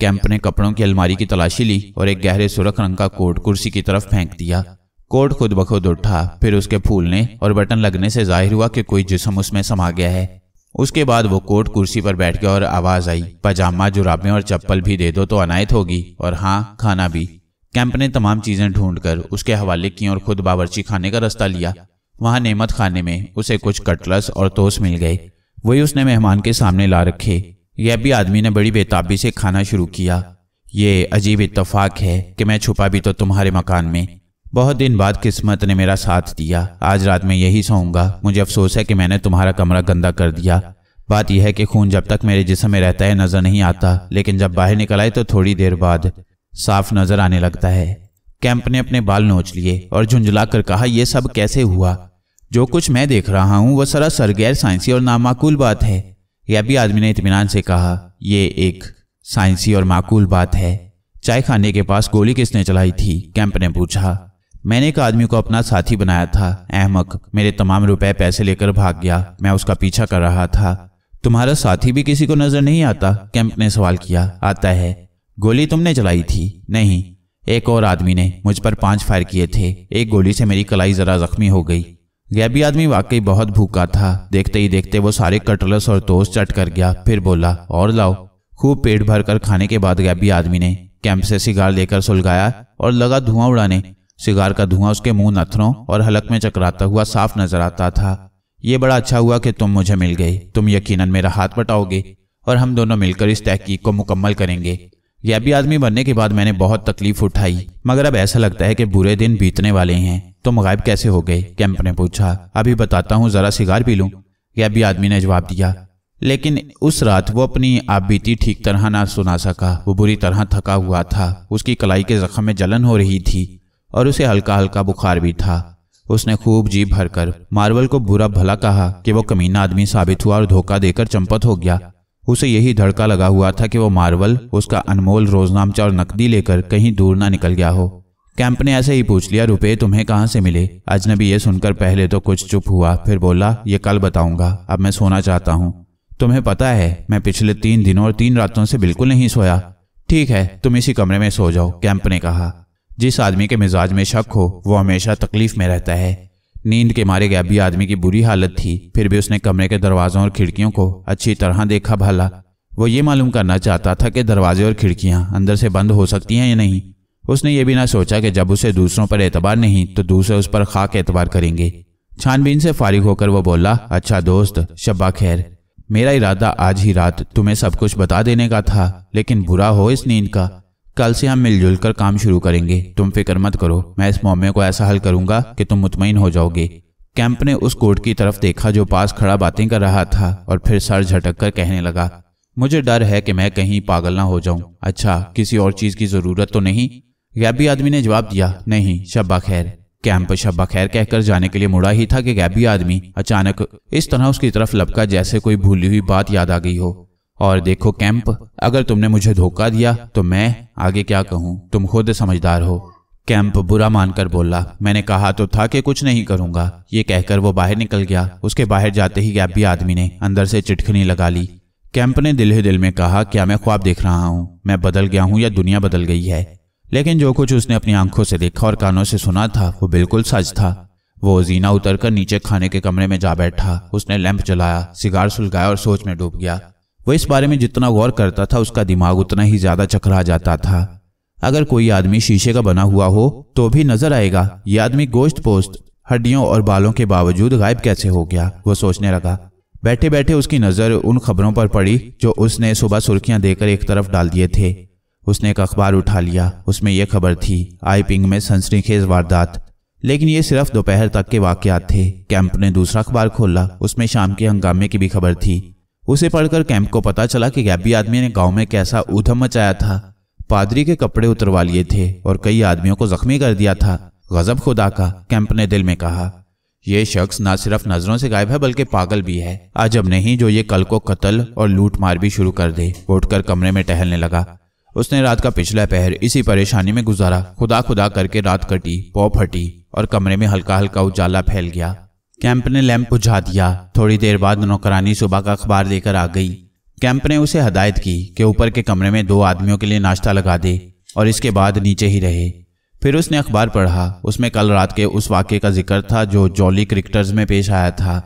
Camp ने कपड़ों की अलमारी की तलाशी ली और एक गहरे सुरख रंग का कोट कुर्सी की तरफ फेंक दिया कोट खुद बखुद उठा फिर उसके फूलने और बटन लगने से जाहिर हुआ कि कोई जिसम उसमें समा गया है उसके बाद वो कोट कुर्सी पर बैठ गया और आवाज आई पजामा जुराबे और चप्पल भी दे दो तो अनायत होगी और हाँ खाना भी कैंप ने तमाम चीजें ढूंढकर उसके हवाले की और खुद बावर्ची खाने का रास्ता लिया वहां नेमत खाने में उसे कुछ कटलस और तोस मिल गए वही उसने मेहमान के सामने ला रखे यह भी आदमी ने बड़ी बेताबी से खाना शुरू किया ये अजीब इतफाक है कि मैं छुपा भी तो तुम्हारे मकान में बहुत दिन बाद किस्मत ने मेरा साथ दिया आज रात मैं यही सोऊंगा मुझे अफसोस है कि मैंने तुम्हारा कमरा गंदा कर दिया बात यह है कि खून जब तक मेरे जिसम में रहता है नज़र नहीं आता लेकिन जब बाहर निकल आए तो थोड़ी देर बाद साफ नज़र आने लगता है कैंप ने अपने बाल नोच लिए और झुंझुला कर कहा यह सब कैसे हुआ जो कुछ मैं देख रहा हूँ वह सरासर गैर साइंसी और नामाकूल बात है यह भी आदमी ने इतमान से कहा यह एक साइंसी और माकूल बात है चाय खाने के पास गोली किसने चलाई थी कैंप ने पूछा मैंने एक आदमी को अपना साथी बनाया था अहमक मेरे तमाम रुपए पैसे लेकर भाग गया मैं उसका पीछा कर रहा था तुम्हारा साथी भी किसी को नजर नहीं आता कैंप ने सवाल किया आता है गोली तुमने चलाई थी नहीं एक और आदमी ने मुझ पर पांच फायर किए थे एक गोली से मेरी कलाई जरा जख्मी हो गई गैबी आदमी वाकई बहुत भूखा था देखते ही देखते वो सारे कटलस और दोस्त चट कर गया फिर बोला और लाओ खूब पेट भर कर खाने के बाद गैबी आदमी ने कैंप से सिगार लेकर सुलगाया और लगा धुआं उड़ाने सिगार का धुआं उसके मुंह नथरों और हलक में चकराता हुआ साफ नजर आता था ये बड़ा अच्छा हुआ कि तुम मुझे मिल गए तुम यकीनन मेरा हाथ बटाओगे और हम दोनों मिलकर इस तहकीक को मुकम्मल करेंगे गैबी आदमी बनने के बाद मैंने बहुत तकलीफ उठाई मगर अब ऐसा लगता है कि बुरे दिन बीतने वाले हैं तुम गायब कैसे हो गए कैंप ने पूछा अभी बताता हूँ जरा सिगार पी लूँ गैबी आदमी ने जवाब दिया लेकिन उस रात वो अपनी आपबीती ठीक तरह ना सुना सका वो बुरी तरह थका हुआ था उसकी कलाई के जख्म में जलन हो रही थी और उसे हल्का हल्का बुखार भी था उसने खूब जी भरकर मार्वल को बुरा भला कहा कि वो कमीना आदमी साबित हुआ और धोखा देकर चंपत हो गया उसे यही धड़का लगा हुआ था कि वो मार्वल उसका अनमोल रोजनामचा और नकदी लेकर कहीं दूर ना निकल गया हो कैंप ने ऐसे ही पूछ लिया रुपए तुम्हें कहाँ से मिले अजनबी ये सुनकर पहले तो कुछ चुप हुआ फिर बोला ये कल बताऊंगा अब मैं सोना चाहता हूँ तुम्हें पता है मैं पिछले तीन दिनों और तीन रातों से बिल्कुल नहीं सोया ठीक है तुम इसी कमरे में सो जाओ कैंप ने कहा जिस आदमी के मिजाज में शक हो वो हमेशा तकलीफ में रहता है नींद के मारे गैबी आदमी की बुरी हालत थी फिर भी उसने कमरे के दरवाजों और खिड़कियों को अच्छी तरह देखा भाला वो ये मालूम करना चाहता था कि दरवाजे और खिड़कियां अंदर से बंद हो सकती हैं या नहीं उसने ये भी ना सोचा कि जब उसे दूसरों पर एतबार नहीं तो दूसरे उस पर खाक एतबार करेंगे छानबीन से फारिग होकर वो बोला अच्छा दोस्त शब्बा खैर मेरा इरादा आज ही रात तुम्हें सब कुछ बता देने का था लेकिन बुरा हो इस नींद का कल से हम मिलजुल कर काम शुरू करेंगे तुम फिक्र मत करो मैं इस मामले को ऐसा हल करूंगा कि तुम मुतमिन हो जाओगे कैंप ने उस कोर्ट की तरफ देखा जो पास खड़ा बातें कर रहा था और फिर सर झटक कर कहने लगा मुझे डर है कि मैं कहीं पागल ना हो जाऊं अच्छा किसी और चीज की जरूरत तो नहीं गैबी आदमी ने जवाब दिया नहीं शब्बा खैर कैंप शब्बा खैर कहकर जाने के लिए मुड़ा ही था कि गैबी आदमी अचानक इस तरह उसकी तरफ लपका जैसे कोई भूली हुई बात याद आ गई हो और देखो कैंप अगर तुमने मुझे धोखा दिया तो मैं आगे क्या कहूँ तुम खुद समझदार हो कैंप बुरा मानकर बोला मैंने कहा तो था कि कुछ नहीं करूंगा ये कहकर वो बाहर निकल गया उसके बाहर जाते ही गैबी आदमी ने अंदर से चिटखनी लगा ली कैंप ने दिल ही दिल में कहा क्या मैं ख्वाब देख रहा हूँ मैं बदल गया हूँ या दुनिया बदल गई है लेकिन जो कुछ उसने अपनी आंखों से देखा और कानों से सुना था वो बिल्कुल सच था वो जीना उतरकर नीचे खाने के कमरे में जा बैठा उसने लैंप जलाया सिगार सुलगाया और सोच में डूब गया वो इस बारे में जितना गौर करता था उसका दिमाग उतना ही ज्यादा चकरा जाता था अगर कोई आदमी शीशे का बना हुआ हो तो भी नजर आएगा ये आदमी गोश्त पोस्त हड्डियों और बालों के बावजूद गायब कैसे हो गया वो सोचने लगा बैठे बैठे उसकी नजर उन खबरों पर पड़ी जो उसने सुबह सुर्खियां देकर एक तरफ डाल दिए थे उसने एक अखबार उठा लिया उसमें यह खबर थी आईपिंग में सनसनीखेज वारदात लेकिन ये सिर्फ दोपहर तक के वाकयात थे कैंप ने दूसरा अखबार खोला उसमें शाम के हंगामे की भी खबर थी उसे पढ़कर कैंप को पता चला कि गैबी आदमी ने गांव में कैसा ऊधम मचाया था पादरी के कपड़े उतरवा लिए थे और कई आदमियों को जख्मी कर दिया था गजब खुदा का कैंप ने दिल में कहा ये शख्स न सिर्फ नजरों से गायब है बल्कि पागल भी है अजब नहीं जो ये कल को कत्ल और लूट मार भी शुरू कर दे उठकर कमरे में टहलने लगा उसने रात का पिछला पहर इसी परेशानी में गुजारा खुदा खुदा करके रात कटी पौ फटी और कमरे में हल्का हल्का उजाला फैल गया कैंप ने लैंप बुझा दिया थोड़ी देर बाद नौकरानी सुबह का अखबार लेकर आ गई कैंप ने उसे हदायत की कि ऊपर के कमरे में दो आदमियों के लिए नाश्ता लगा दे और इसके बाद नीचे ही रहे फिर उसने अखबार पढ़ा उसमें कल रात के उस वाक्य का जिक्र था जो जॉली क्रिकेटर्स में पेश आया था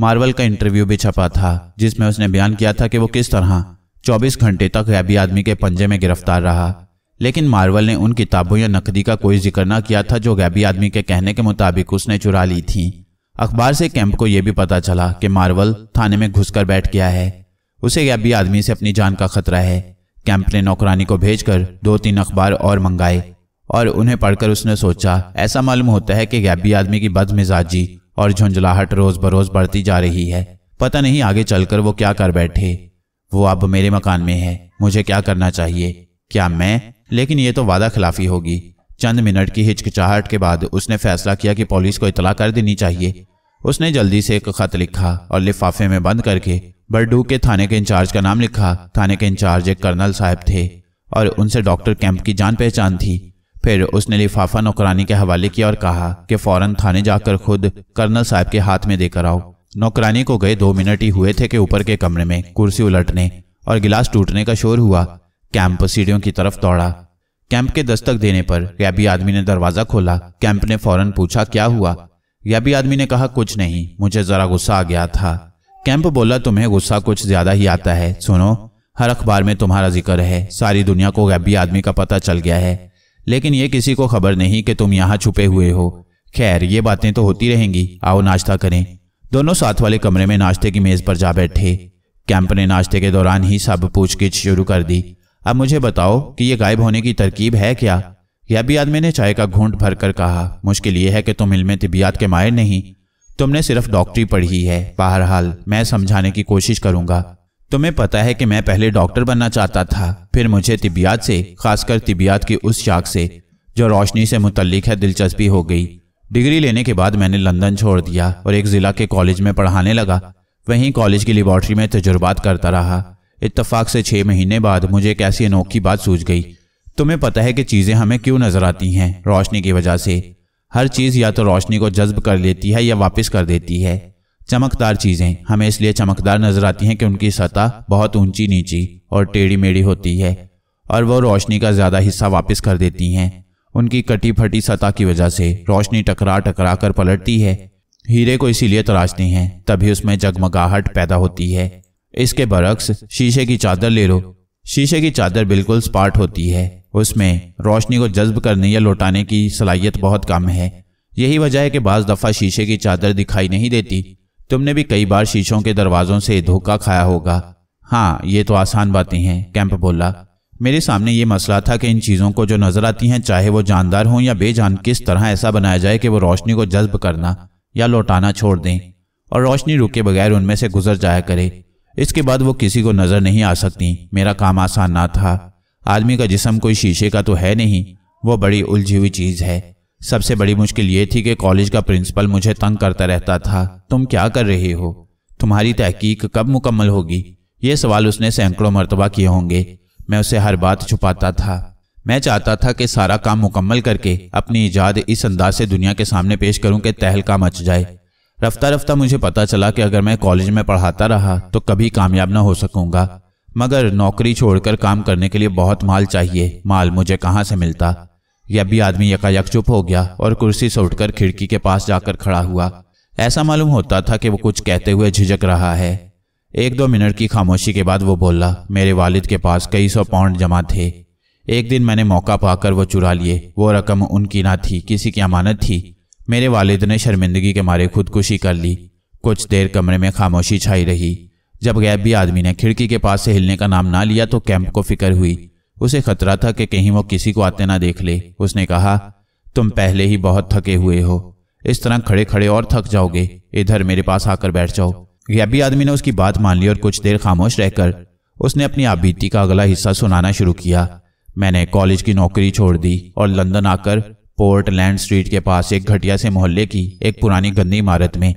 मार्वल का इंटरव्यू भी छपा था जिसमें उसने बयान किया था कि वो किस तरह 24 घंटे तक गैबी आदमी के पंजे में गिरफ्तार रहा लेकिन मार्वल ने उन किताबों या नकदी का कोई जिक्र न किया था जो गैबी आदमी के कहने के मुताबिक उसने चुरा ली थी अखबार से कैंप को यह भी पता चला कि मार्वल थाने में घुसकर बैठ गया है उसे गैबी आदमी से अपनी जान का खतरा है कैंप ने नौकरानी को भेजकर दो तीन अखबार और मंगाए और उन्हें पढ़कर उसने सोचा ऐसा मालूम होता है कि गैबी आदमी की बदमिजाजी और झुंझलाहट रोज बरोज बढ़ती जा रही है पता नहीं आगे चलकर वो क्या कर बैठे वो अब मेरे मकान में है मुझे क्या करना चाहिए क्या मैं लेकिन ये तो वादा खिलाफी होगी चंद मिनट की हिचकिचाहट के बाद उसने फैसला किया कि पुलिस को इतला कर देनी चाहिए उसने जल्दी से एक खत लिखा और लिफाफे में बंद करके बरडू के थाने के इंचार्ज का नाम लिखा थाने के इंचार्ज एक कर्नल साहब थे और उनसे डॉक्टर कैंप की जान पहचान थी फिर उसने लिफाफा नौकरानी के हवाले किया और कहा कि फौरन थाने जाकर खुद कर्नल साहब के हाथ में देकर आओ नौकरानी को गए दो मिनट ही हुए थे कि ऊपर के कमरे में कुर्सी उलटने और गिलास टूटने का शोर हुआ कैंप सीढ़ियों की तरफ दौड़ा कैंप के दस्तक देने पर रैबी आदमी ने दरवाजा खोला कैंप ने फौरन पूछा क्या हुआ रैबी आदमी ने कहा कुछ नहीं मुझे जरा गुस्सा आ गया था कैंप बोला तुम्हें गुस्सा कुछ ज्यादा ही आता है सुनो हर अखबार में तुम्हारा जिक्र है सारी दुनिया को गैबी आदमी का पता चल गया है लेकिन ये किसी को खबर नहीं कि तुम यहाँ छुपे हुए हो खैर ये बातें तो होती रहेंगी आओ नाश्ता करें दोनों साथ वाले कमरे में नाश्ते की मेज पर जा बैठे कैंप ने नाश्ते के दौरान ही सब पूछगिछ शुरू कर दी अब मुझे बताओ कि यह गायब होने की तरकीब है क्या यह भी आदमी ने चाय का घूंट भर कर कहा मुश्किल ये है कि तुम इल्म तबियात के मायर नहीं तुमने सिर्फ डॉक्टरी पढ़ी है बहरहाल मैं समझाने की कोशिश करूंगा तुम्हें पता है कि मैं पहले डॉक्टर बनना चाहता था फिर मुझे तिबियात से खासकर तिबियात की उस शाख से जो रोशनी से मुतलिक है दिलचस्पी हो गई डिग्री लेने के बाद मैंने लंदन छोड़ दिया और एक ज़िला के कॉलेज में पढ़ाने लगा वहीं कॉलेज की लेबॉर्ट्री में तजुर्बात करता रहा इतफ़ाक़ से छः महीने बाद मुझे एक ऐसी अनोखी बात सूझ गई तुम्हें पता है कि चीज़ें हमें क्यों नज़र आती हैं रोशनी की वजह से हर चीज़ या तो रोशनी को जज्ब कर लेती है या वापस कर देती है चमकदार चीज़ें हमें इसलिए चमकदार नज़र आती हैं कि उनकी सतह बहुत ऊंची नीची और टेढ़ी मेढ़ी होती है और वो रोशनी का ज़्यादा हिस्सा वापस कर देती हैं उनकी कटी फटी सतह की वजह से रोशनी टकरा टकरा कर पलटती है हीरे को इसीलिए तराशते तो हैं तभी उसमें जगमगाहट पैदा होती है इसके बरक्स शीशे की चादर ले लो शीशे की चादर बिल्कुल स्पाट होती है उसमें रोशनी को जज्ब करने या लौटाने की सलाहियत बहुत कम है यही वजह है कि बाज़ दफ़ा शीशे की चादर दिखाई नहीं देती तुमने भी कई बार शीशों के दरवाज़ों से धोखा खाया होगा हाँ ये तो आसान बातें हैं कैंप बोला मेरे सामने ये मसला था कि इन चीज़ों को जो नज़र आती हैं चाहे वो जानदार हों या बेजान किस तरह ऐसा बनाया जाए कि वो रोशनी को जज्ब करना या लौटाना छोड़ दें और रोशनी रुके बगैर उनमें से गुजर जाया करे इसके बाद वो किसी को नज़र नहीं आ सकती मेरा काम आसान ना था आदमी का जिसम कोई शीशे का तो है नहीं वो बड़ी उलझी हुई चीज़ है सबसे बड़ी मुश्किल ये थी कि कॉलेज का प्रिंसिपल मुझे तंग करता रहता था तुम क्या कर रहे हो तुम्हारी तहकीक कब मुकम्मल होगी ये सवाल उसने सैकड़ों मरतबा किए होंगे मैं उसे हर बात छुपाता था मैं चाहता था कि सारा काम मुकम्मल करके अपनी ईजाद इस अंदाज से दुनिया के सामने पेश करूं कि तहलका मच जाए रफ्ता रफ्ता मुझे पता चला कि अगर मैं कॉलेज में पढ़ाता रहा तो कभी कामयाब ना हो सकूंगा मगर नौकरी छोड़कर काम करने के लिए बहुत माल चाहिए माल मुझे कहाँ से मिलता यह भी आदमी यकायक चुप हो गया और कुर्सी से उठकर खिड़की के पास जाकर खड़ा हुआ ऐसा मालूम होता था कि वो कुछ कहते हुए झिझक रहा है एक दो मिनट की खामोशी के बाद वो बोला मेरे वालिद के पास कई सौ पाउंड जमा थे एक दिन मैंने मौका पाकर वो चुरा लिए वो रकम उनकी ना थी किसी की अमानत थी मेरे वालिद ने शर्मिंदगी के मारे खुदकुशी कर ली कुछ देर कमरे में खामोशी छाई रही जब गैब भी आदमी ने खिड़की के पास से हिलने का नाम ना लिया तो कैंप को फिक्र हुई उसे खतरा था कि कहीं वो किसी को आते ना देख ले उसने कहा तुम पहले ही बहुत थके हुए हो इस तरह खड़े खड़े और थक जाओगे इधर मेरे पास आकर बैठ जाओ गैबी आदमी ने उसकी बात मान ली और कुछ देर खामोश रहकर उसने अपनी आबीती का अगला हिस्सा सुनाना शुरू किया मैंने कॉलेज की नौकरी छोड़ दी और लंदन आकर पोर्ट लैंड स्ट्रीट के पास एक घटिया से मोहल्ले की एक पुरानी गंदी इमारत में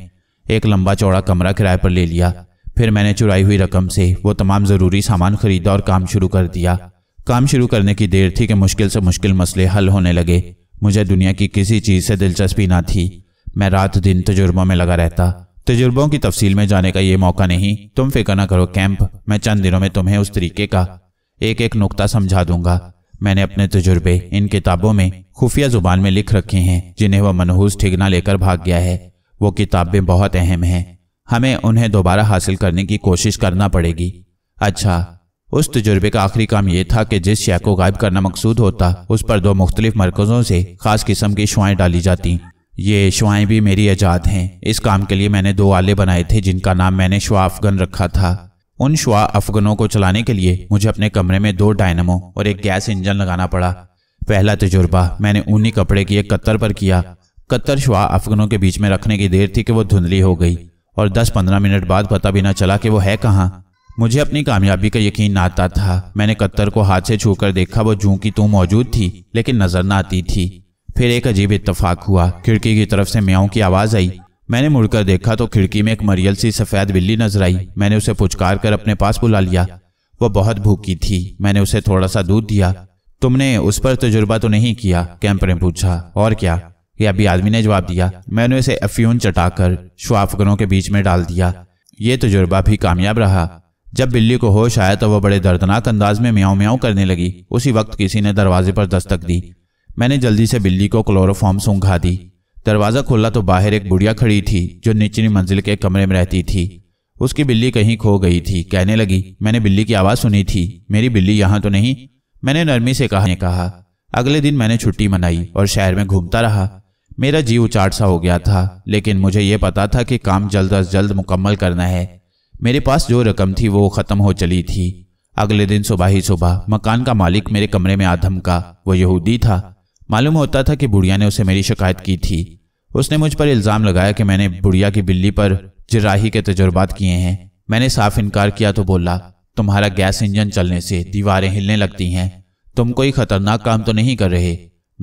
एक लंबा चौड़ा कमरा किराए पर ले लिया फिर मैंने चुराई हुई रकम से वो तमाम ज़रूरी सामान खरीदा और काम शुरू कर दिया काम शुरू करने की देर थी कि मुश्किल से मुश्किल मसले हल होने लगे मुझे दुनिया की किसी चीज़ से दिलचस्पी ना थी मैं रात दिन तजुर्बों में लगा रहता तजुर्बों की तफसील में जाने का ये मौका नहीं तुम फिक्र न करो कैंप मैं चंद दिनों में तुम्हें उस तरीके का एक एक नुकता समझा दूंगा मैंने अपने तजुर्बे इन किताबों में खुफिया जुबान में लिख रखे हैं जिन्हें वह मनहूस ठिगना लेकर भाग गया है वो किताबें बहुत अहम हैं हमें उन्हें दोबारा हासिल करने की कोशिश करना पड़ेगी अच्छा उस तजुर्बे का आखिरी काम यह था कि जिस शय को गायब करना मकसूद होता उस पर दो मुख्तलिफ मरकज़ों से ख़ास किस्म की शुआएं डाली जाती ये शुआएं भी मेरी आजाद हैं इस काम के लिए मैंने दो आले बनाए थे जिनका नाम मैंने शुआ अफगन रखा था उन शुआ अफगनों को चलाने के लिए मुझे अपने कमरे में दो डायनमो और एक गैस इंजन लगाना पड़ा पहला तजुर्बा मैंने ऊनी कपड़े की एक कत्तर पर किया कत्तर शुआ अफगनों के बीच में रखने की देर थी कि वो धुंधली हो गई और 10-15 मिनट बाद पता भी ना चला कि वो है कहाँ मुझे अपनी कामयाबी का यकीन ना आता था मैंने कत्तर को हाथ से छूकर देखा वो जू की तू मौजूद थी लेकिन नजर ना आती थी फिर एक अजीब इतफाक हुआ खिड़की की तरफ से म्याओं की आवाज़ आई मैंने मुड़कर देखा तो खिड़की में एक मरियल सी सफ़ेद बिल्ली नजर आई मैंने उसे पुचकार कर अपने पास बुला लिया वह बहुत भूखी थी मैंने उसे थोड़ा सा दूध दिया तुमने उस पर तजुर्बा तो नहीं किया कैंप ने पूछा और क्या यह अभी आदमी ने जवाब दिया मैंने उसे अफ्यून चटाकर शुआफगनों के बीच में डाल दिया ये तजुर्बा भी कामयाब रहा जब बिल्ली को होश आया तो वह बड़े दर्दनाक अंदाज में म्याओ म्याओं करने लगी उसी वक्त किसी ने दरवाजे पर दस्तक दी मैंने जल्दी से बिल्ली को क्लोरोफॉर्म सूंघा दी दरवाज़ा खोला तो बाहर एक बुढ़िया खड़ी थी जो निचली मंजिल के कमरे में रहती थी उसकी बिल्ली कहीं खो गई थी कहने लगी मैंने बिल्ली की आवाज़ सुनी थी मेरी बिल्ली यहाँ तो नहीं मैंने नरमी से कहा कहा अगले दिन मैंने छुट्टी मनाई और शहर में घूमता रहा मेरा जीव उचाट सा हो गया था लेकिन मुझे यह पता था कि काम जल्द अज जल्द मुकम्मल करना है मेरे पास जो रकम थी वो ख़त्म हो चली थी अगले दिन सुबह ही सुबह मकान का मालिक मेरे कमरे में आधम का वो यहूदी था मालूम होता था कि बुढ़िया ने उसे मेरी शिकायत की थी उसने मुझ पर इल्ज़ाम लगाया कि मैंने बुढ़िया की बिल्ली पर जराही के तजुर्बात किए हैं मैंने साफ इनकार किया तो बोला तुम्हारा गैस इंजन चलने से दीवारें हिलने लगती हैं तुम कोई खतरनाक काम तो नहीं कर रहे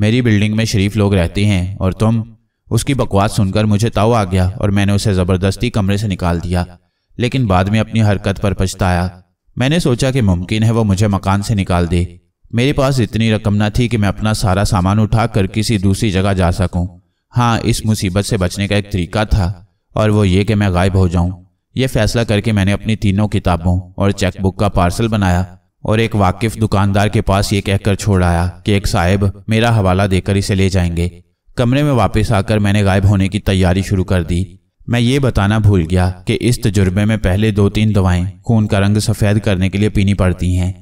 मेरी बिल्डिंग में शरीफ लोग रहते हैं और तुम उसकी बकवास सुनकर मुझे ताव आ गया और मैंने उसे ज़बरदस्ती कमरे से निकाल दिया लेकिन बाद में अपनी हरकत पर पछताया मैंने सोचा कि मुमकिन है वो मुझे मकान से निकाल दे मेरे पास इतनी रकम न थी कि मैं अपना सारा सामान उठा कर किसी दूसरी जगह जा सकूं। हाँ इस मुसीबत से बचने का एक तरीका था और वो ये कि मैं गायब हो जाऊं। यह फैसला करके मैंने अपनी तीनों किताबों और चेकबुक का पार्सल बनाया और एक वाकिफ दुकानदार के पास ये कहकर छोड़ आया कि एक साहिब मेरा हवाला देकर इसे ले जाएंगे कमरे में वापस आकर मैंने गायब होने की तैयारी शुरू कर दी मैं ये बताना भूल गया कि इस तजुर्बे में पहले दो तीन दवाएं खून का रंग सफ़ेद करने के लिए पीनी पड़ती हैं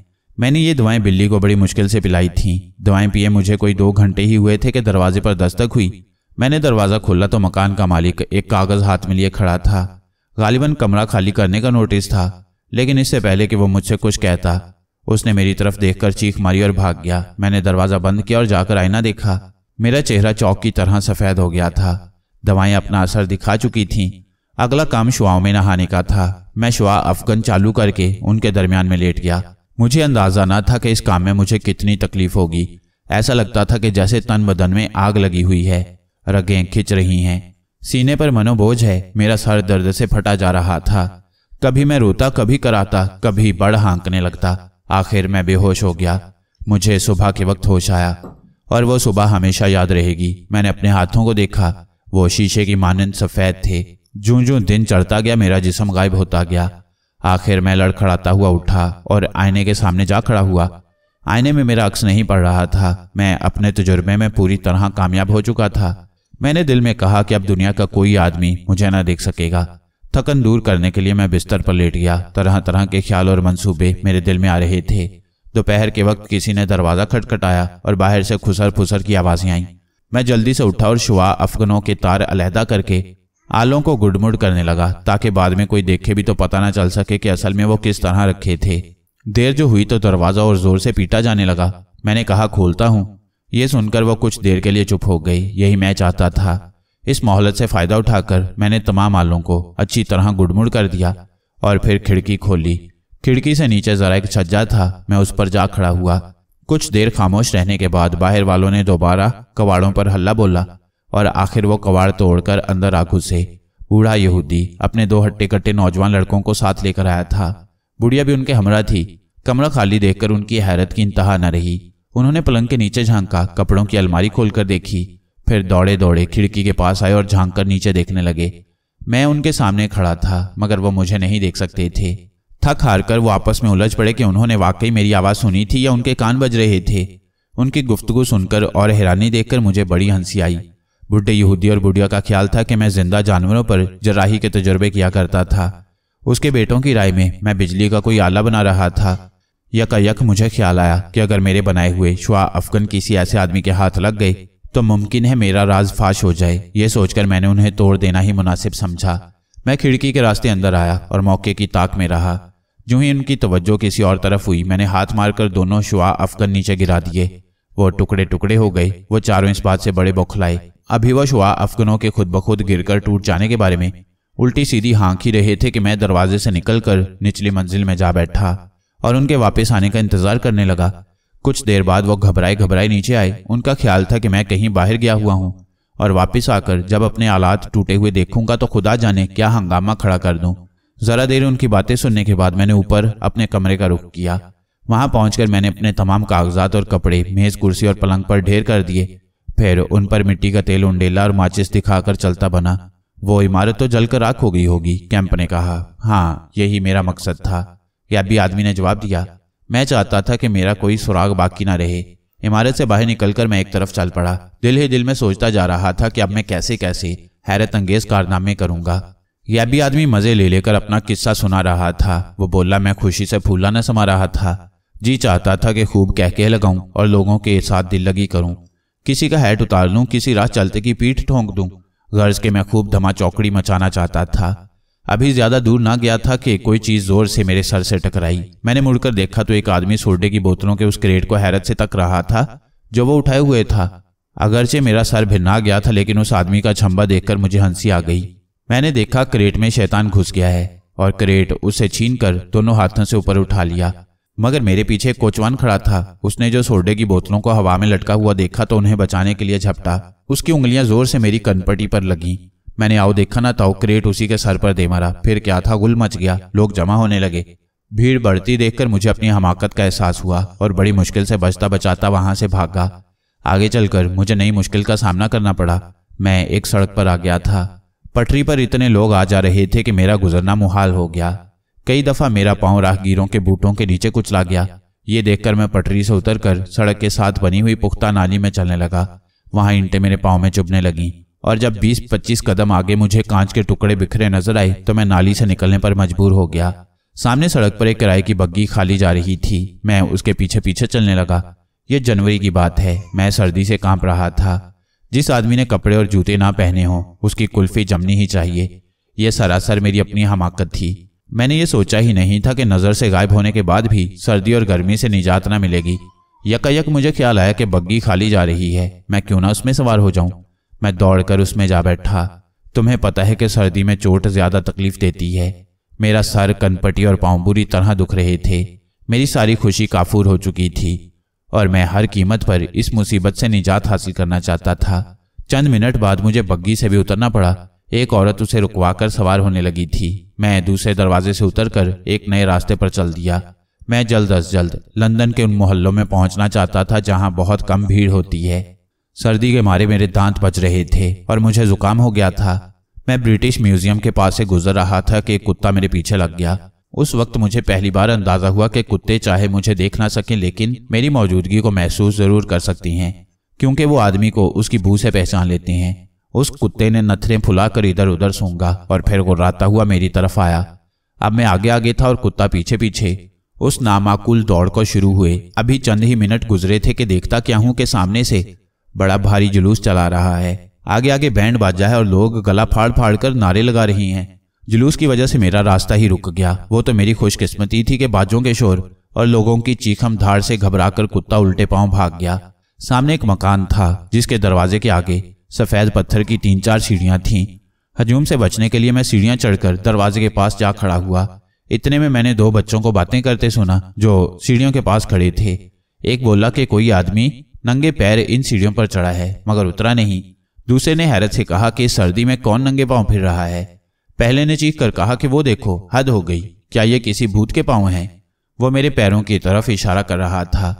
मैंने ये दवाएं बिल्ली को बड़ी मुश्किल से पिलाई थी दवाएं पिए मुझे कोई दो घंटे ही हुए थे कि दरवाजे पर दस्तक हुई मैंने दरवाज़ा खोला तो मकान का मालिक एक कागज़ हाथ में लिए खड़ा था गालिबन कमरा खाली करने का नोटिस था लेकिन इससे पहले कि वो मुझसे कुछ कहता उसने मेरी तरफ देखकर चीख मारी और भाग गया मैंने दरवाज़ा बंद किया और जाकर आईना देखा मेरा चेहरा चौक की तरह सफ़ेद हो गया था दवाएं अपना असर दिखा चुकी थीं अगला काम शुआओं में नहाने का था मैं शुआ अफगन चालू करके उनके दरमियान में लेट गया मुझे अंदाज़ा ना था कि इस काम में मुझे कितनी तकलीफ होगी ऐसा लगता था कि जैसे तन बदन में आग लगी हुई है रगें खिंच रही हैं सीने पर मनोबोझ है मेरा सर दर्द से फटा जा रहा था कभी मैं रोता कभी कराता कभी बड़ हांकने लगता आखिर मैं बेहोश हो गया मुझे सुबह के वक्त होश आया और वो सुबह हमेशा याद रहेगी मैंने अपने हाथों को देखा वो शीशे की मानंद सफ़ेद थे जूं जूं दिन चढ़ता गया मेरा जिसम गायब होता गया आखिर मैं लड़खड़ाता हुआ उठा और आईने के सामने जा खड़ा हुआ आईने में मेरा अक्स नहीं पड़ रहा था मैं अपने तजुर्बे में पूरी तरह कामयाब हो चुका था मैंने दिल में कहा कि अब दुनिया का कोई आदमी मुझे ना देख सकेगा थकन दूर करने के लिए मैं बिस्तर पर लेट गया तरह तरह के ख्याल और मंसूबे मेरे दिल में आ रहे थे दोपहर के वक्त किसी ने दरवाज़ा खटखटाया और बाहर से खुसर फुसर की आवाज़ें आईं मैं जल्दी से उठा और शुआ अफगनों के तार अलहदा करके आलों को गुडमुड करने लगा ताकि बाद में कोई देखे भी तो पता ना चल सके कि असल में वो किस तरह रखे थे देर जो हुई तो दरवाज़ा और ज़ोर से पीटा जाने लगा मैंने कहा खोलता हूँ ये सुनकर वो कुछ देर के लिए चुप हो गई यही मैं चाहता था इस मोहलत से फ़ायदा उठाकर मैंने तमाम आलों को अच्छी तरह गुडमुड़ कर दिया और फिर खिड़की खोली खिड़की से नीचे ज़रा एक छज्जा था मैं उस पर जा खड़ा हुआ कुछ देर खामोश रहने के बाद बाहर वालों ने दोबारा कवाड़ों पर हल्ला बोला और आखिर वो कवाड़ तोड़कर अंदर आ घुसे बूढ़ा यहूदी अपने दो हट्टे कट्टे नौजवान लड़कों को साथ लेकर आया था बुढ़िया भी उनके हमरा थी कमरा खाली देखकर उनकी हैरत की इंतहा न रही उन्होंने पलंग के नीचे झांका कपड़ों की अलमारी खोलकर देखी फिर दौड़े दौड़े खिड़की के पास आए और झांक कर नीचे देखने लगे मैं उनके सामने खड़ा था मगर वो मुझे नहीं देख सकते थे थक हार कर वो आपस में उलझ पड़े कि उन्होंने वाकई मेरी आवाज़ सुनी थी या उनके कान बज रहे थे उनकी गुफ्तगु सुनकर और हैरानी देखकर मुझे बड़ी हंसी आई बुढ़े यहूदी और बुढ़िया का ख्याल था कि मैं जिंदा जानवरों पर जराही के तजर्बे किया करता था उसके बेटों की राय में मैं बिजली का कोई आला बना रहा था यकायक मुझे ख्याल आया कि अगर मेरे बनाए हुए शुआ अफगन किसी ऐसे आदमी के हाथ लग गए तो मुमकिन है मेरा राज फाश हो जाए ये सोचकर मैंने उन्हें तोड़ देना ही मुनासिब समझा मैं खिड़की के रास्ते अंदर आया और मौके की ताक में रहा जो ही उनकी तवज्जो किसी और तरफ हुई मैंने हाथ मारकर दोनों शुआ अफगन नीचे गिरा दिए वो टुकड़े टुकड़े हो गए वो चारों इस बात से बड़े बौखलाए अभिवश हुआ अफगनों के खुद बखुद गिर कर टूट जाने के बारे में उल्टी सीधी हाँख ही रहे थे कि मैं दरवाजे से कर निचली मंजिल में जा बैठा और उनके वापस आने का इंतजार करने लगा कुछ देर बाद वो घबराए घबराए नीचे आए उनका ख्याल था कि मैं कहीं बाहर गया हुआ हूँ और वापस आकर जब अपने आलात टूटे हुए देखूंगा तो खुदा जाने क्या हंगामा खड़ा कर दूं ज़रा देर उनकी बातें सुनने के बाद मैंने ऊपर अपने कमरे का रुख किया वहां पहुंचकर मैंने अपने तमाम कागजात और कपड़े मेज कुर्सी और पलंग पर ढेर कर दिए फिर उन पर मिट्टी का तेल उंडेला और माचिस दिखाकर चलता बना वो इमारत तो जलकर राख हो गई होगी कैंप ने कहा हाँ यही मेरा मकसद था भी आदमी ने जवाब दिया मैं चाहता था कि मेरा कोई सुराग बाकी ना रहे इमारत से बाहर निकलकर मैं एक तरफ चल पड़ा दिल ही दिल में सोचता जा रहा था कि अब मैं कैसे कैसे हैरत अंगेज कारनामे करूंगा यह भी आदमी मजे ले लेकर अपना किस्सा सुना रहा था वो बोला मैं खुशी से फूला न समा रहा था जी चाहता था कि खूब कहके लगाऊं और लोगों के साथ दिल लगी करूं किसी का हैट उतार लूं किसी रात चलते की पीठ ठोंक दूं गर्ज के मैं खूब धमा चौकड़ी मचाना चाहता था अभी ज्यादा दूर ना गया था कि कोई चीज जोर से मेरे सर से टकराई मैंने मुड़कर देखा तो एक आदमी सोडे की बोतलों के उस क्रेट को हैरत से तक रहा था जो वो उठाए हुए था अगरचे मेरा सर भिन्ना गया था लेकिन उस आदमी का छंबा देखकर मुझे हंसी आ गई मैंने देखा क्रेट में शैतान घुस गया है और क्रेट उसे छीन कर दोनों हाथों से ऊपर उठा लिया मगर मेरे पीछे कोचवान खड़ा था उसने जो सोडे की बोतलों को हवा में लटका हुआ देखा तो उन्हें बचाने के लिए झपटा उसकी उंगलियां जोर से मेरी कनपटी पर लगी मैंने आओ देखा ना ताओ क्रेट उसी के सर पर दे मारा फिर क्या था गुल मच गया लोग जमा होने लगे भीड़ बढ़ती देखकर मुझे अपनी हमाकत का एहसास हुआ और बड़ी मुश्किल से बचता बचाता वहां से भागा आगे चलकर मुझे नई मुश्किल का सामना करना पड़ा मैं एक सड़क पर आ गया था पटरी पर इतने लोग आ जा रहे थे कि मेरा गुजरना मुहाल हो गया कई दफ़ा मेरा पांव राहगीरों के बूटों के नीचे कुचला गया ये देखकर मैं पटरी से उतरकर सड़क के साथ बनी हुई पुख्ता नाली में चलने लगा वहां इंटे मेरे पाँव में चुभने लगी और जब 20-25 कदम आगे मुझे कांच के टुकड़े बिखरे नजर आए तो मैं नाली से निकलने पर मजबूर हो गया सामने सड़क पर एक किराए की बग्गी खाली जा रही थी मैं उसके पीछे पीछे चलने लगा ये जनवरी की बात है मैं सर्दी से कांप रहा था जिस आदमी ने कपड़े और जूते ना पहने हों उसकी कुल्फी जमनी ही चाहिए यह सरासर मेरी अपनी हमाकत थी मैंने ये सोचा ही नहीं था कि नज़र से गायब होने के बाद भी सर्दी और गर्मी से निजात न मिलेगी यकायक मुझे ख्याल आया कि बग्गी खाली जा रही है मैं क्यों ना उसमें सवार हो जाऊं मैं दौड़कर उसमें जा बैठा तुम्हें पता है कि सर्दी में चोट ज़्यादा तकलीफ देती है मेरा सर कनपटी और पाँव बुरी तरह दुख रहे थे मेरी सारी खुशी काफूर हो चुकी थी और मैं हर कीमत पर इस मुसीबत से निजात हासिल करना चाहता था चंद मिनट बाद मुझे बग्गी से भी उतरना पड़ा एक औरत उसे रुकवाकर सवार होने लगी थी मैं दूसरे दरवाजे से उतरकर एक नए रास्ते पर चल दिया मैं जल्द अज जल्द लंदन के उन मोहल्लों में पहुंचना चाहता था जहां बहुत कम भीड़ होती है सर्दी के मारे मेरे दांत बच रहे थे और मुझे जुकाम हो गया था मैं ब्रिटिश म्यूजियम के पास से गुजर रहा था कि एक कुत्ता मेरे पीछे लग गया उस वक्त मुझे पहली बार अंदाजा हुआ कि कुत्ते चाहे मुझे देख ना सकें लेकिन मेरी मौजूदगी को महसूस जरूर कर सकती हैं क्योंकि वो आदमी को उसकी भू से पहचान लेते हैं उस कुत्ते ने नथरें फुलाकर इधर उधर सूंगा और फिर गुर्राता हुआ मेरी तरफ आया अब मैं आगे आगे था और कुत्ता पीछे पीछे उस नामाकुल दौड़ को शुरू हुए अभी चंद ही मिनट गुजरे थे कि देखता क्या हूं कि सामने से बड़ा भारी जुलूस चला रहा है आगे आगे बैंड बाजा है और लोग गला फाड़ फाड़ कर नारे लगा रही हैं जुलूस की वजह से मेरा रास्ता ही रुक गया वो तो मेरी खुशकिस्मती थी कि बाजों के शोर और लोगों की चीखम धार से घबराकर कुत्ता उल्टे पांव भाग गया सामने एक मकान था जिसके दरवाजे के आगे सफ़ेद पत्थर की तीन चार सीढ़ियाँ थीं हजूम से बचने के लिए मैं सीढ़ियाँ चढ़कर दरवाजे के पास जा खड़ा हुआ इतने में मैंने दो बच्चों को बातें करते सुना जो सीढ़ियों के पास खड़े थे एक बोला कि कोई आदमी नंगे पैर इन सीढ़ियों पर चढ़ा है मगर उतरा नहीं दूसरे ने हैरत से कहा कि सर्दी में कौन नंगे पाँव फिर रहा है पहले ने चीख कर कहा कि वो देखो हद हो गई क्या ये किसी भूत के पाँव हैं वो मेरे पैरों की तरफ इशारा कर रहा था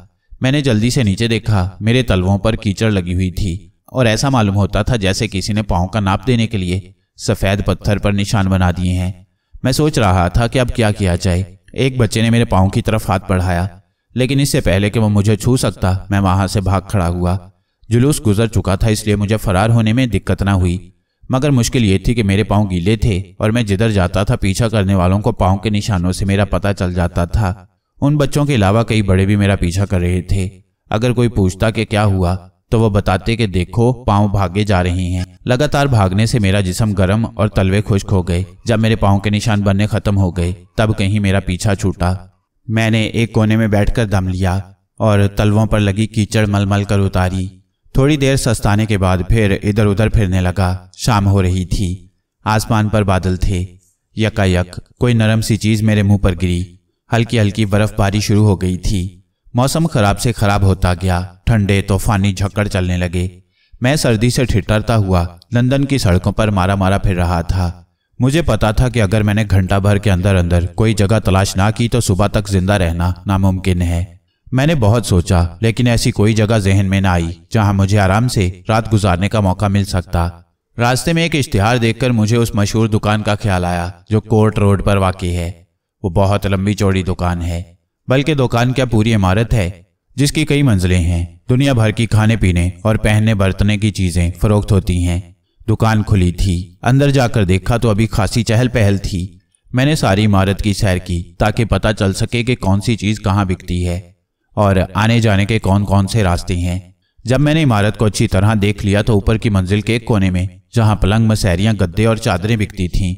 मैंने जल्दी से नीचे देखा मेरे तलवों पर कीचड़ लगी हुई थी और ऐसा मालूम होता था जैसे किसी ने पाँव का नाप देने के लिए सफ़ेद पत्थर पर निशान बना दिए हैं मैं सोच रहा था कि अब क्या किया जाए एक बच्चे ने मेरे पाँव की तरफ हाथ बढ़ाया लेकिन इससे पहले कि वह मुझे छू सकता मैं वहां से भाग खड़ा हुआ जुलूस गुजर चुका था इसलिए मुझे फरार होने में दिक्कत ना हुई मगर मुश्किल ये थी कि मेरे पाँव गीले थे और मैं जिधर जाता था पीछा करने वालों को पाँव के निशानों से मेरा पता चल जाता था उन बच्चों के अलावा कई बड़े भी मेरा पीछा कर रहे थे अगर कोई पूछता कि क्या हुआ तो वह बताते कि देखो पाँव भागे जा रहे हैं लगातार भागने से मेरा जिसम गर्म और तलवे खुश्क हो गए जब मेरे पाँव के निशान बनने खत्म हो गए तब कहीं मेरा पीछा छूटा मैंने एक कोने में बैठकर दम लिया और तलवों पर लगी कीचड़ मलमल कर उतारी थोड़ी देर सस्ताने के बाद फिर इधर उधर फिरने लगा शाम हो रही थी आसमान पर बादल थे यकायक कोई नरम सी चीज मेरे मुंह पर गिरी हल्की हल्की बर्फबारी शुरू हो गई थी मौसम खराब से खराब होता गया ठंडे तूफानी झक्कड़ चलने लगे मैं सर्दी से ठिठरता हुआ लंदन की सड़कों पर मारा मारा फिर रहा था मुझे पता था कि अगर मैंने घंटा भर के अंदर अंदर कोई जगह तलाश ना की तो सुबह तक जिंदा रहना नामुमकिन है मैंने बहुत सोचा लेकिन ऐसी कोई जगह जहन में ना आई जहां मुझे आराम से रात गुजारने का मौका मिल सकता रास्ते में एक इश्तिहार देखकर मुझे उस मशहूर दुकान का ख्याल आया जो कोर्ट रोड पर वाकई है वो बहुत लंबी चौड़ी दुकान है बल्कि दुकान क्या पूरी इमारत है जिसकी कई मंजिलें हैं दुनिया भर की खाने पीने और पहनने बरतने की चीज़ें फरोख्त होती हैं दुकान खुली थी अंदर जाकर देखा तो अभी खासी चहल पहल थी मैंने सारी इमारत की सैर की ताकि पता चल सके कि कौन सी चीज़ कहाँ बिकती है और आने जाने के कौन कौन से रास्ते हैं जब मैंने इमारत को अच्छी तरह देख लिया तो ऊपर की मंजिल के एक कोने में जहाँ पलंग मसैरियाँ गद्दे और चादरें बिकती थीं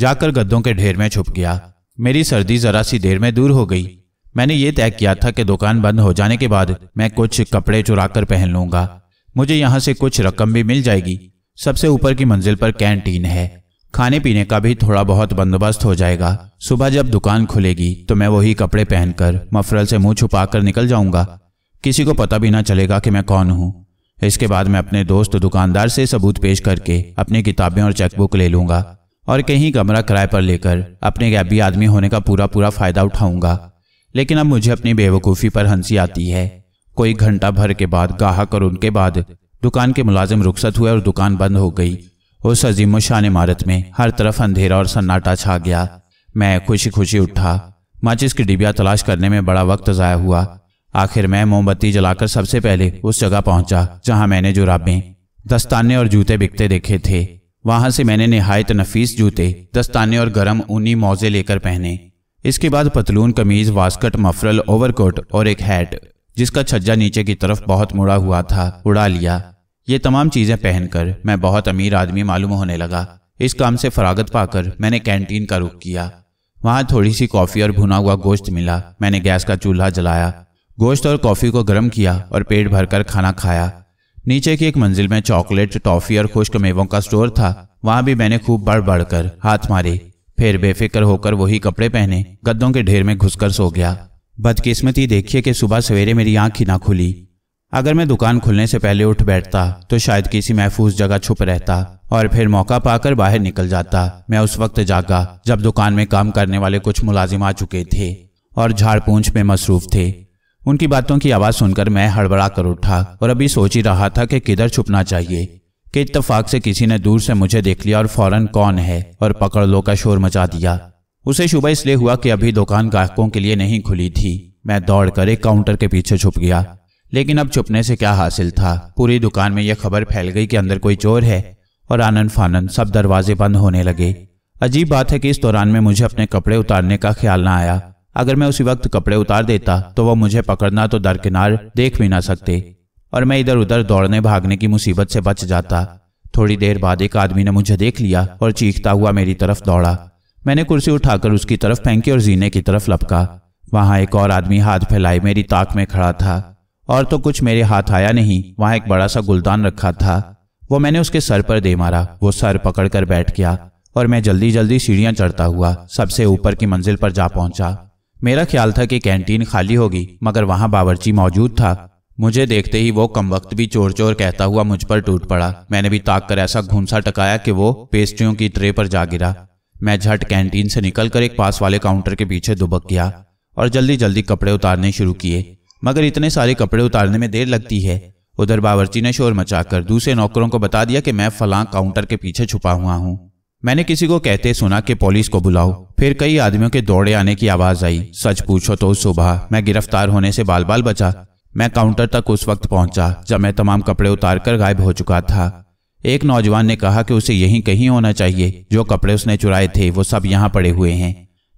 जाकर गद्दों के ढेर में छुप गया मेरी सर्दी जरा सी देर में दूर हो गई मैंने ये तय किया था कि दुकान बंद हो जाने के बाद मैं कुछ कपड़े चुरा कर पहन लूंगा मुझे यहाँ से कुछ रकम भी मिल जाएगी सबसे ऊपर की मंजिल पर कैंटीन है खाने पीने का भी थोड़ा बहुत बंदोबस्त हो जाएगा सुबह जब दुकान खुलेगी तो मैं वही कपड़े पहनकर मफरल से मुंह छुपा कर निकल जाऊंगा किसी को पता भी ना चलेगा कि मैं कौन हूँ इसके बाद मैं अपने दोस्त दुकानदार से सबूत पेश करके अपनी किताबें और चेकबुक ले लूंगा और कहीं कमरा किराए पर लेकर अपने गैबी आदमी होने का पूरा पूरा फायदा उठाऊंगा लेकिन अब मुझे अपनी बेवकूफ़ी पर हंसी आती है कोई घंटा भर के बाद गाहक और उनके बाद दुकान के मुलाजिम रुखसत हुए और दुकान बंद हो गई उस अजीम शान इमारत में हर तरफ अंधेरा और सन्नाटा छा गया मैं खुशी खुशी उठा माचिस की डिबिया तलाश करने में बड़ा वक्त ज़ाया हुआ आखिर मैं मोमबत्ती जलाकर सबसे पहले उस जगह पहुंचा जहां मैंने जुराबें दस्ताने और जूते बिकते देखे थे वहां से मैंने नहायत नफीस जूते दस्ताने और गर्म ऊनी मोजे लेकर पहने इसके बाद पतलून कमीज वास्कट मफरल ओवरकोट और एक हैट जिसका छज्जा नीचे की तरफ बहुत मुड़ा हुआ था उड़ा लिया ये तमाम चीज़ें पहनकर मैं बहुत अमीर आदमी मालूम होने लगा इस काम से फरागत पाकर मैंने कैंटीन का रुख किया वहाँ थोड़ी सी कॉफ़ी और भुना हुआ गोश्त मिला मैंने गैस का चूल्हा जलाया गोश्त और कॉफ़ी को गर्म किया और पेट भरकर खाना खाया नीचे की एक मंजिल में चॉकलेट टॉफ़ी और खुश्क मेवों का स्टोर था वहां भी मैंने खूब बढ़ बढ़कर हाथ मारे फिर बेफिक्र होकर वही कपड़े पहने गद्दों के ढेर में घुसकर सो गया बदकिस्मती देखिए कि सुबह सवेरे मेरी आंख ही ना खुली अगर मैं दुकान खुलने से पहले उठ बैठता तो शायद किसी महफूज जगह छुप रहता और फिर मौका पाकर बाहर निकल जाता मैं उस वक्त जागा जब दुकान में काम करने वाले कुछ मुलाजिम आ चुके थे और झाड़ में मसरूफ थे उनकी बातों की आवाज़ सुनकर मैं हड़बड़ा कर उठा और अभी सोच ही रहा था कि किधर छुपना चाहिए कि इतफाक से किसी ने दूर से मुझे देख लिया और फौरन कौन है और पकड़ लो का शोर मचा दिया उसे शुभ इसलिए हुआ कि अभी दुकान ग्राहकों के लिए नहीं खुली थी मैं दौड़ कर एक काउंटर के पीछे छुप गया लेकिन अब छुपने से क्या हासिल था पूरी दुकान में यह खबर फैल गई कि अंदर कोई चोर है और आनंद फानंद सब दरवाजे बंद होने लगे अजीब बात है कि इस दौरान में मुझे अपने कपड़े उतारने का ख्याल ना आया अगर मैं उसी वक्त कपड़े उतार देता तो वह मुझे पकड़ना तो दरकिनार देख भी ना सकते और मैं इधर उधर दौड़ने भागने की मुसीबत से बच जाता थोड़ी देर बाद एक आदमी ने मुझे देख लिया और चीखता हुआ मेरी तरफ दौड़ा मैंने कुर्सी उठाकर उसकी तरफ फेंकी और जीने की तरफ लपका वहां एक और आदमी हाथ फैलाए मेरी ताक में खड़ा था और तो कुछ मेरे हाथ आया नहीं वहां एक बड़ा सा गुलदान रखा था वो मैंने उसके सर पर दे मारा वो सर पकड़कर बैठ गया और मैं जल्दी जल्दी सीढ़ियां चढ़ता हुआ सबसे ऊपर की मंजिल पर जा पहुंचा मेरा ख्याल था कि कैंटीन खाली होगी मगर वहां बावर्ची मौजूद था मुझे देखते ही वो कम वक्त भी चोर चोर कहता हुआ मुझ पर टूट पड़ा मैंने भी ताक कर ऐसा घूमसा टकाया कि वो पेस्ट्रियों की ट्रे पर जा गिरा मैं झट कैंटीन से निकलकर एक पास वाले काउंटर के पीछे दुबक गया और जल्दी जल्दी कपड़े उतारने शुरू किए मगर इतने सारे कपड़े उतारने में देर लगती है उधर बावर्ची ने शोर मचाकर दूसरे नौकरों को बता दिया कि मैं फलां काउंटर के पीछे छुपा हुआ हूँ मैंने किसी को कहते सुना कि पुलिस को बुलाओ फिर कई आदमियों के दौड़े आने की आवाज आई सच पूछो तो सुबह मैं गिरफ्तार होने से बाल बाल बचा मैं काउंटर तक उस वक्त पहुंचा जब मैं तमाम कपड़े उतारकर गायब हो चुका था एक नौजवान ने कहा कि उसे यहीं कहीं होना चाहिए जो कपड़े उसने चुराए थे वो सब यहाँ पड़े हुए हैं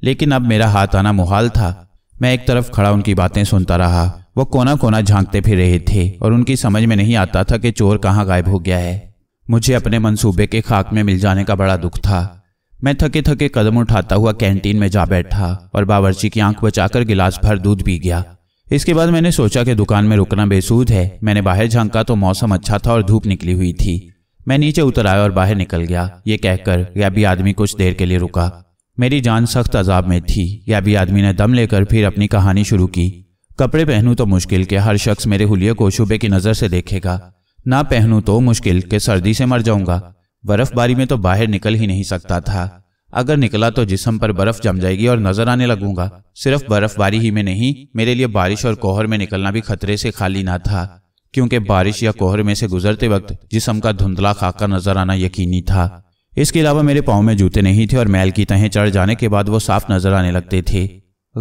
लेकिन अब मेरा हाथ आना मुहाल था मैं एक तरफ खड़ा उनकी बातें सुनता रहा वो कोना कोना झांकते फिर रहे थे और उनकी समझ में नहीं आता था कि चोर कहाँ गायब हो गया है मुझे अपने मंसूबे के खाक में मिल जाने का बड़ा दुख था मैं थके थके कदम उठाता हुआ कैंटीन में जा बैठा और बावर्ची की आंख बचाकर गिलास भर दूध पी गया इसके बाद मैंने सोचा कि दुकान में रुकना बेसूद है मैंने बाहर झांका तो मौसम अच्छा था और धूप निकली हुई थी मैं नीचे उतर आया और बाहर निकल गया ये कहकर गैबी आदमी कुछ देर के लिए रुका मेरी जान सख्त अजाब में थी गैबी आदमी ने दम लेकर फिर अपनी कहानी शुरू की कपड़े पहनूं तो मुश्किल के हर शख्स मेरे हुलिये को शुबे की नज़र से देखेगा ना पहनूं तो मुश्किल के सर्दी से मर जाऊंगा बर्फबारी में तो बाहर निकल ही नहीं सकता था अगर निकला तो जिसम पर बर्फ जम जाएगी और नजर आने लगूंगा सिर्फ बर्फबारी ही में नहीं मेरे लिए बारिश और कोहर में निकलना भी खतरे से खाली ना था क्योंकि बारिश या कोहर में से गुजरते वक्त जिसम का धुंधला खाका नजर आना यकीनी था इसके अलावा मेरे पाँव में जूते नहीं थे और मैल की तहें चढ़ जाने के बाद वो साफ नजर आने लगते थे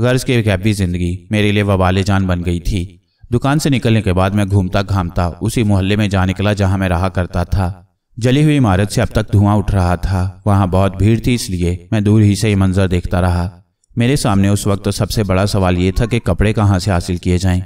गर्ज के कैबी जिंदगी मेरे लिए वबाले जान बन गई थी दुकान से निकलने के बाद मैं घूमता घामता उसी मोहल्ले में जा निकला जहाँ मैं रहा करता था जली हुई इमारत से अब तक धुआं उठ रहा था वहां बहुत भीड़ थी इसलिए मैं दूर ही से ये मंजर देखता रहा मेरे सामने उस वक्त सबसे बड़ा सवाल ये था कि कपड़े कहाँ से हासिल किए जाएं।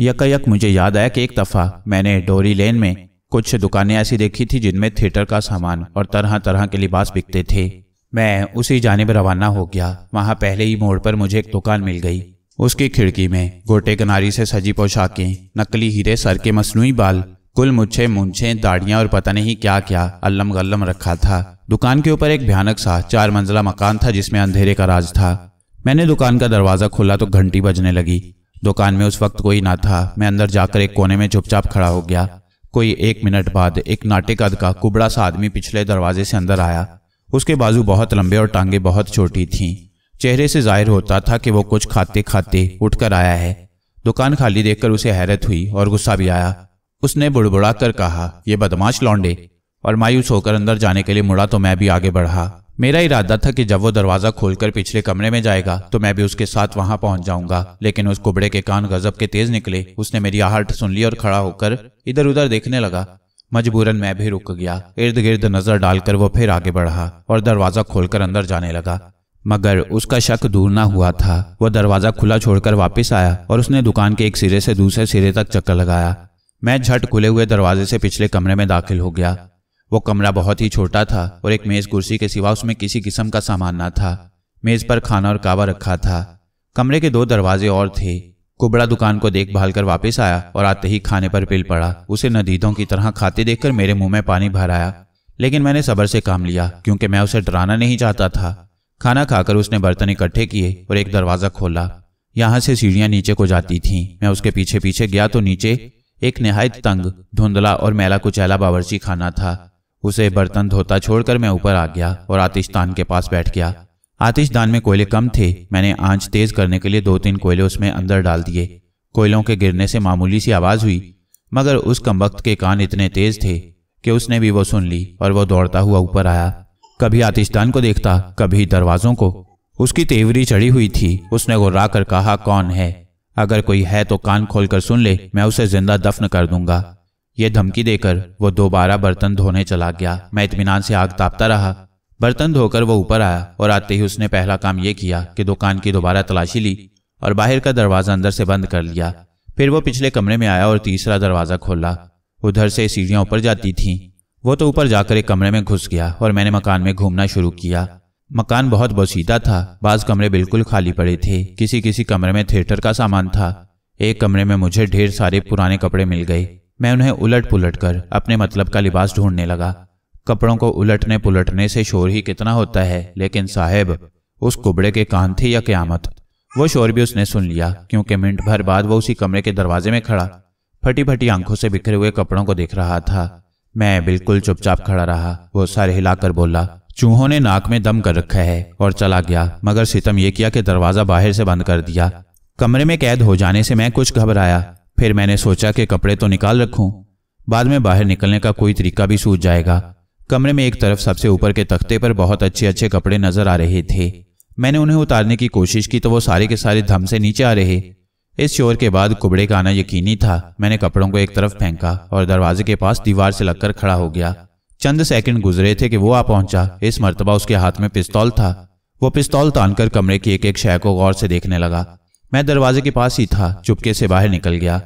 यकायक मुझे याद आया कि एक दफ़ा मैंने डोरी लेन में कुछ दुकानें ऐसी देखी थी जिनमें थिएटर का सामान और तरह तरह के लिबास बिकते थे मैं उसी जानब रवाना हो गया वहाँ पहले ही मोड़ पर मुझे एक दुकान मिल गई उसकी खिड़की में गोटे किनारी से सजी पोशाकें नकली हीरे सर के मसनू बाल कुल मुछे मुंछे दाढ़ियां और पता नहीं क्या क्या अल्लम गल्लम रखा था दुकान के ऊपर एक भयानक सा चार मंजिला मकान था जिसमें अंधेरे का राज था मैंने दुकान का दरवाज़ा खोला तो घंटी बजने लगी दुकान में उस वक्त कोई ना था मैं अंदर जाकर एक कोने में चुपचाप खड़ा हो गया कोई एक मिनट बाद एक नाटे कद का कुबड़ा सा आदमी पिछले दरवाजे से अंदर आया उसके बाजू बहुत लंबे और टांगे बहुत छोटी थीं चेहरे से जाहिर होता था कि वो कुछ खाते खाते उठकर आया है दुकान खाली देखकर उसे हैरत हुई और गुस्सा भी आया उसने बुड़बुड़ाकर कहा यह बदमाश लौंडे और मायूस होकर अंदर जाने के लिए मुड़ा तो मैं भी आगे बढ़ा मेरा इरादा था कि जब वो दरवाजा खोलकर पिछले कमरे में जाएगा तो मैं भी उसके साथ वहां पहुंच जाऊंगा लेकिन उस कुबड़े के कान गजब के तेज निकले उसने मेरी आहट सुन ली और खड़ा होकर इधर उधर देखने लगा मजबूरन मैं भी रुक गया इर्द गिर्द नजर डालकर वो फिर आगे बढ़ा और दरवाजा खोलकर अंदर जाने लगा मगर उसका शक दूर ना हुआ था वह दरवाजा खुला छोड़कर वापस आया और उसने दुकान के एक सिरे से दूसरे सिरे तक चक्कर लगाया मैं झट खुले हुए दरवाजे से पिछले कमरे में दाखिल हो गया वो कमरा बहुत ही छोटा था और एक मेज कुर्सी के सिवा उसमें किसी किस्म का सामान ना था मेज पर खाना और कावा रखा था कमरे के दो दरवाजे और थे कुबड़ा दुकान को देखभाल कर वापस आया और आते ही खाने पर पिल पड़ा उसे नदीदों की तरह खाते देखकर मेरे मुंह में पानी भर आया लेकिन मैंने सबर से काम लिया क्योंकि मैं उसे डराना नहीं चाहता था खाना खाकर उसने बर्तन इकट्ठे किए और एक दरवाज़ा खोला यहाँ से सीढ़ियां नीचे को जाती थीं मैं उसके पीछे पीछे गया तो नीचे एक नहायत तंग धुंधला और मैला कुचैला बावर्ची खाना था उसे बर्तन धोता छोड़कर मैं ऊपर आ गया और आतिशदान के पास बैठ गया आतिशदान में कोयले कम थे मैंने आंच तेज करने के लिए दो तीन कोयले उसमें अंदर डाल दिए कोयलों के गिरने से मामूली सी आवाज़ हुई मगर उस कमबख्त के कान इतने तेज थे कि उसने भी वो सुन ली और वह दौड़ता हुआ ऊपर आया कभी आतिशदान को देखता कभी दरवाजों को उसकी तेवरी चढ़ी हुई थी उसने गुर्रा कर कहा कौन है अगर कोई है तो कान खोलकर सुन ले मैं उसे जिंदा दफन कर दूंगा ये धमकी देकर वो दोबारा बर्तन धोने चला गया मैं इतमान से आग तापता रहा बर्तन धोकर वो ऊपर आया और आते ही उसने पहला काम ये किया कि दुकान की दोबारा तलाशी ली और बाहर का दरवाज़ा अंदर से बंद कर लिया फिर वो पिछले कमरे में आया और तीसरा दरवाज़ा खोला उधर से सीढ़ियाँ ऊपर जाती थीं वो तो ऊपर जाकर एक कमरे में घुस गया और मैंने मकान में घूमना शुरू किया मकान बहुत बसीदा था बाज कमरे बिल्कुल खाली पड़े थे किसी किसी कमरे में थिएटर का सामान था एक कमरे में मुझे ढेर सारे पुराने कपड़े मिल गए मैं उन्हें उलट पुलट कर अपने मतलब का लिबास ढूंढने लगा कपड़ों को उलटने पुलटने से शोर ही कितना होता है लेकिन साहेब उस कुबड़े के कान थे या क्यामत वो शोर भी उसने सुन लिया क्योंकि मिनट भर बाद वो उसी कमरे के दरवाजे में खड़ा फटी फटी आंखों से बिखरे हुए कपड़ों को देख रहा था मैं बिल्कुल चुपचाप खड़ा रहा वो सर हिलाकर बोला चूहों ने नाक में दम कर रखा है और चला गया मगर सितम यह किया कि दरवाज़ा बाहर से बंद कर दिया कमरे में कैद हो जाने से मैं कुछ घबराया फिर मैंने सोचा कि कपड़े तो निकाल रखूं बाद में बाहर निकलने का कोई तरीका भी सूझ जाएगा कमरे में एक तरफ सबसे ऊपर के तख्ते पर बहुत अच्छे अच्छे कपड़े नजर आ रहे थे मैंने उन्हें उतारने की कोशिश की तो वो सारे के सारे धम से नीचे आ रहे इस शोर के बाद कुबड़े का आना यकीनी था मैंने कपड़ों को एक तरफ फेंका और दरवाजे के पास दीवार से लगकर खड़ा हो गया चंद सेकंड गुजरे थे कि वो आ पहुंचा इस मरतबा उसके हाथ में पिस्तौल था वो पिस्तौल तानकर कमरे की एक एक शय को गौर से देखने लगा मैं दरवाजे के पास ही था चुपके से बाहर निकल गया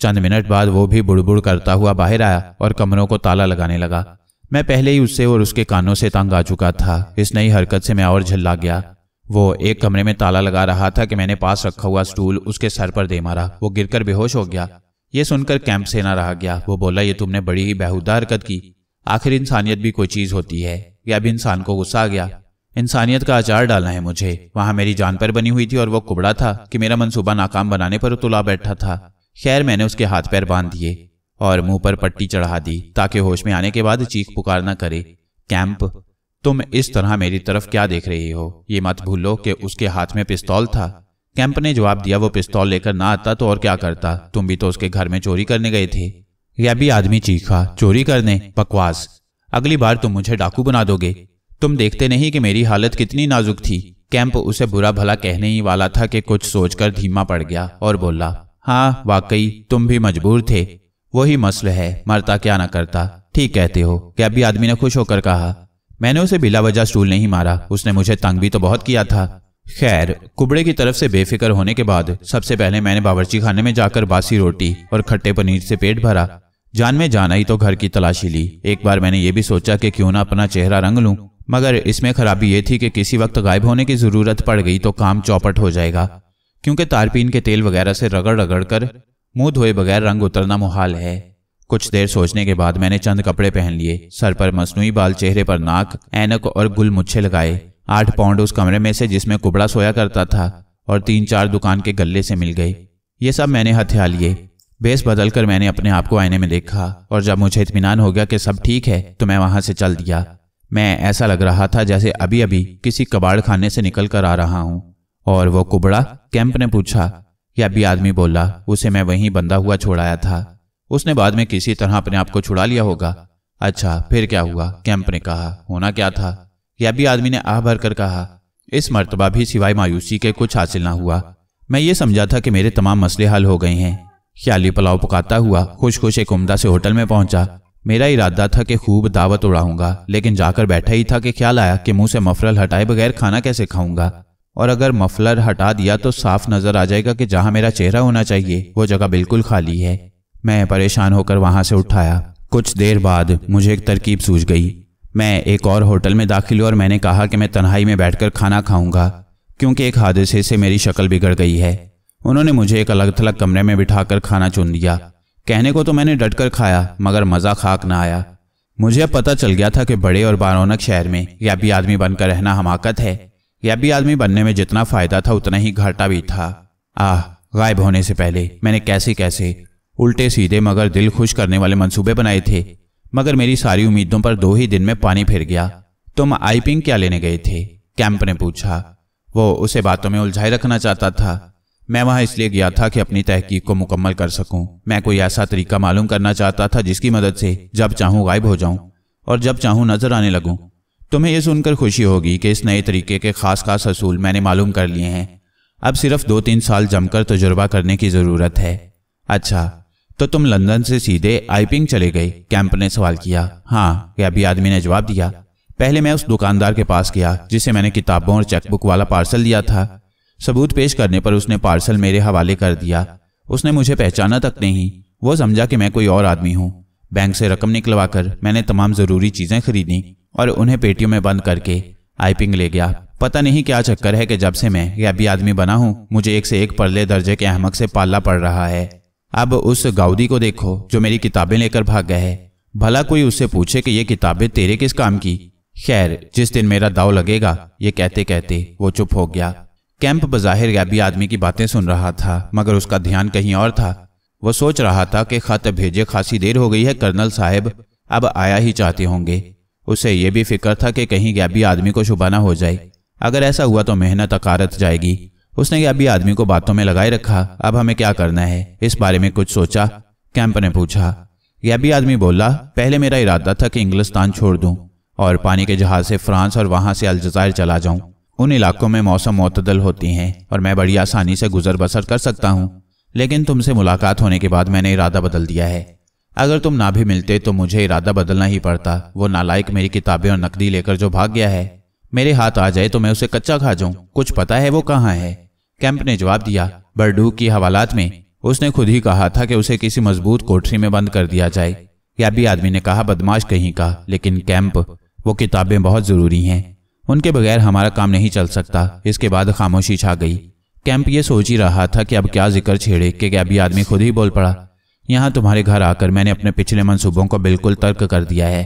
चंद मिनट बाद वो भी बुड़बुड़ करता हुआ बाहर आया और कमरों को ताला लगाने लगा मैं पहले ही उससे और उसके कानों से तंग आ चुका था इस नई हरकत से मैं और झल्ला गया वो एक कमरे में ताला लगा रहा था कि मैंने पास रखा हुआ स्टूल उसके सर पर दे मारा वो गिरकर बेहोश हो गया ये सुनकर कैंप सेना रहा गया वो बोला ये तुमने बड़ी ही बेहुदा हरकत की आखिर इंसानियत भी कोई चीज़ होती है कि अब इंसान को गुस्सा आ गया इंसानियत का आचार डालना है मुझे वहां मेरी जान पर बनी हुई थी और वो कुबड़ा था कि मेरा मनसूबा नाकाम बनाने पर तुला बैठा था खैर मैंने उसके हाथ पैर बांध दिए और मुंह पर पट्टी चढ़ा दी ताकि होश में आने के बाद चीख पुकार ना करे कैंप तुम इस तरह मेरी तरफ क्या देख रही हो ये मत भूलो कि उसके हाथ में पिस्तौल था कैंप ने जवाब दिया वो पिस्तौल लेकर ना आता तो और क्या करता तुम भी तो उसके घर में चोरी करने गए थे यह भी आदमी चीखा चोरी करने बकवास अगली बार तुम मुझे डाकू बना दोगे तुम देखते नहीं कि मेरी हालत कितनी नाजुक थी कैंप उसे बुरा भला कहने ही वाला था कि कुछ सोचकर धीमा पड़ गया और बोला हाँ वाकई तुम भी मजबूर थे वही मसल है मरता क्या ना करता ठीक कहते हो क्या भी आदमी ने खुश होकर कहा मैंने उसे बिला वजह स्टूल नहीं मारा उसने मुझे तंग भी तो बहुत किया था खैर कुबड़े की तरफ से बेफिक्र होने के बाद सबसे पहले मैंने बावर्ची खाने में जाकर बासी रोटी और खट्टे पनीर से पेट भरा जान में जाना ही तो घर की तलाशी ली एक बार मैंने ये भी सोचा कि क्यों ना अपना चेहरा रंग लूं मगर इसमें खराबी ये थी कि किसी वक्त गायब होने की ज़रूरत पड़ गई तो काम चौपट हो जाएगा क्योंकि तारपीन के तेल वगैरह से रगड़ रगड़ कर मुंह धोए बगैर रंग उतरना मुहाल है कुछ देर सोचने के बाद मैंने चंद कपड़े पहन लिए सर पर मसनू बाल चेहरे पर नाक एनक और गुल मुच्छे लगाए आठ पाउंड उस कमरे में से जिसमें कुबड़ा सोया करता था और तीन चार दुकान के गले से मिल गए ये सब मैंने हथिया लिए बेस बदल कर मैंने अपने आप को आईने में देखा और जब मुझे इतमान हो गया कि सब ठीक है तो मैं वहां से चल दिया मैं ऐसा लग रहा था जैसे अभी अभी किसी कबाड़ खाने से निकल कर आ रहा हूँ और वो कुबड़ा कैंप ने पूछा या भी आदमी बोला उसे मैं वहीं बंदा हुआ छोड़ाया था उसने बाद में किसी तरह अपने आप को छुड़ा लिया होगा अच्छा फिर क्या हुआ कैंप ने कहा होना क्या था या भी आदमी ने आह भर कर कहा इस मरतबा भी सिवाय मायूसी के कुछ हासिल ना हुआ मैं ये समझा था कि मेरे तमाम मसले हल हो गए हैं ख्याली पुलाव पकाता हुआ खुश खुश एक उमदा से होटल में पहुंचा मेरा इरादा था कि खूब दावत उड़ाऊंगा लेकिन जाकर बैठा ही था कि ख्याल आया कि मुंह से मफलर हटाए बगैर खाना कैसे खाऊंगा और अगर मफलर हटा दिया तो साफ नजर आ जाएगा कि जहां मेरा चेहरा होना चाहिए वो जगह बिल्कुल खाली है मैं परेशान होकर वहां से उठाया कुछ देर बाद मुझे एक तरकीब सूझ गई मैं एक और होटल में दाखिल हुआ और मैंने कहा कि मैं तन्हाई में बैठकर खाना खाऊंगा क्योंकि एक हादसे से मेरी शक्ल बिगड़ गई है उन्होंने मुझे एक अलग थलग कमरे में बिठाकर खाना चुन दिया कहने को तो मैंने डटकर खाया मगर मज़ा खाक ना आया मुझे अब पता चल गया था कि बड़े और बारौनक शहर में गैबी आदमी बनकर रहना हमाकत है भी आदमी बनने में जितना फ़ायदा था उतना ही घाटा भी था आह गायब होने से पहले मैंने कैसे कैसे उल्टे सीधे मगर दिल खुश करने वाले मंसूबे बनाए थे मगर मेरी सारी उम्मीदों पर दो ही दिन में पानी फिर गया तुम तो आईपिंग क्या लेने गए थे कैंप ने पूछा वो उसे बातों में उलझाए रखना चाहता था मैं वहां इसलिए गया था कि अपनी तहकीक को मुकम्मल कर सकूं मैं कोई ऐसा तरीका मालूम करना चाहता था जिसकी मदद से जब चाहूं गायब हो जाऊं और जब चाहूँ नजर आने लगूं तुम्हें यह सुनकर खुशी होगी कि इस नए तरीके के खास खास असूल मैंने मालूम कर लिए हैं अब सिर्फ दो तीन साल जमकर तजुर्बा करने की ज़रूरत है अच्छा तो तुम लंदन से सीधे आईपिंग चले गए कैंप ने सवाल किया हाँ अभी आदमी ने जवाब दिया पहले मैं उस दुकानदार के पास गया जिसे मैंने किताबों और चेकबुक वाला पार्सल दिया था सबूत पेश करने पर उसने पार्सल मेरे हवाले कर दिया उसने मुझे पहचाना तक नहीं वो समझा कि मैं कोई और आदमी हूँ बैंक से रकम निकलवाकर मैंने तमाम ज़रूरी चीज़ें खरीदी और उन्हें पेटियों में बंद करके आईपिंग ले गया पता नहीं क्या चक्कर है कि जब से मैं गैबी आदमी बना हूँ मुझे एक से एक परले दर्जे के अहमक से पाला पड़ रहा है अब उस गाउदी को देखो जो मेरी किताबें लेकर भाग गया है भला कोई उससे पूछे कि ये किताबें तेरे किस काम की खैर जिस दिन मेरा दाव लगेगा ये कहते कहते वो चुप हो गया कैंप बज़ाहिर गैबी आदमी की बातें सुन रहा था मगर उसका ध्यान कहीं और था वह सोच रहा था कि खत भेजे खासी देर हो गई है कर्नल साहब अब आया ही चाहते होंगे उसे यह भी फिक्र था कि कहीं गैबी आदमी को शुबाना हो जाए अगर ऐसा हुआ तो मेहनत अकारत जाएगी उसने गैबी आदमी को बातों में लगाए रखा अब हमें क्या करना है इस बारे में कुछ सोचा कैंप ने पूछा गैबी आदमी बोला पहले मेरा इरादा था कि इंग्लिस्तान छोड़ दूं और पानी के जहाज से फ्रांस और वहां से अलजायर चला जाऊं उन इलाकों में मौसम मतदल होती हैं और मैं बड़ी आसानी से गुजर बसर कर सकता हूँ लेकिन तुमसे मुलाकात होने के बाद मैंने इरादा बदल दिया है अगर तुम ना भी मिलते तो मुझे इरादा बदलना ही पड़ता वो नालायक मेरी किताबें और नकदी लेकर जो भाग गया है मेरे हाथ आ जाए तो मैं उसे कच्चा खा जाऊं कुछ पता है वो कहाँ है कैंप ने जवाब दिया बर्डू की हवालात में उसने खुद ही कहा था कि उसे किसी मजबूत कोठरी में बंद कर दिया जाए या भी आदमी ने कहा बदमाश कहीं का लेकिन कैंप वो किताबें बहुत ज़रूरी हैं उनके बगैर हमारा काम नहीं चल सकता इसके बाद खामोशी छा गई कैंप ये सोच ही रहा था कि अब क्या जिक्र छेड़े कि गैबी आदमी खुद ही बोल पड़ा यहाँ तुम्हारे घर आकर मैंने अपने पिछले मनसूबों को बिल्कुल तर्क कर दिया है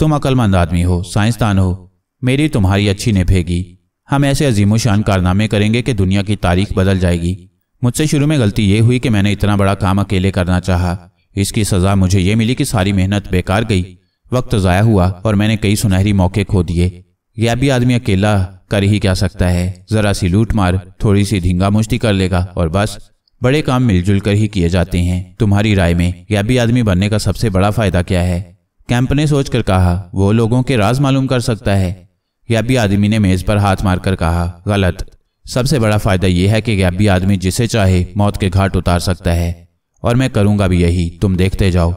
तुम अकलमंद आदमी हो साइंसदान हो मेरी तुम्हारी अच्छी निभेगी हम ऐसे अजीम शान कारनामे करेंगे कि दुनिया की तारीख बदल जाएगी मुझसे शुरू में गलती ये हुई कि मैंने इतना बड़ा काम अकेले करना चाहा इसकी सज़ा मुझे ये मिली कि सारी मेहनत बेकार गई वक्त ज़ाया हुआ और मैंने कई सुनहरी मौके खो दिए यह भी आदमी अकेला कर ही क्या सकता है जरा सी लूट मार थोड़ी सी धींगा मुश्ती कर लेगा और बस बड़े काम मिलजुल कर ही किए जाते हैं तुम्हारी राय में यह भी आदमी बनने का सबसे बड़ा फायदा क्या है कैंप ने सोचकर कहा वो लोगों के राज मालूम कर सकता है भी आदमी ने मेज पर हाथ मारकर कहा गलत सबसे बड़ा फायदा यह है कि भी आदमी जिसे चाहे मौत के घाट उतार सकता है और मैं करूंगा भी यही तुम देखते जाओ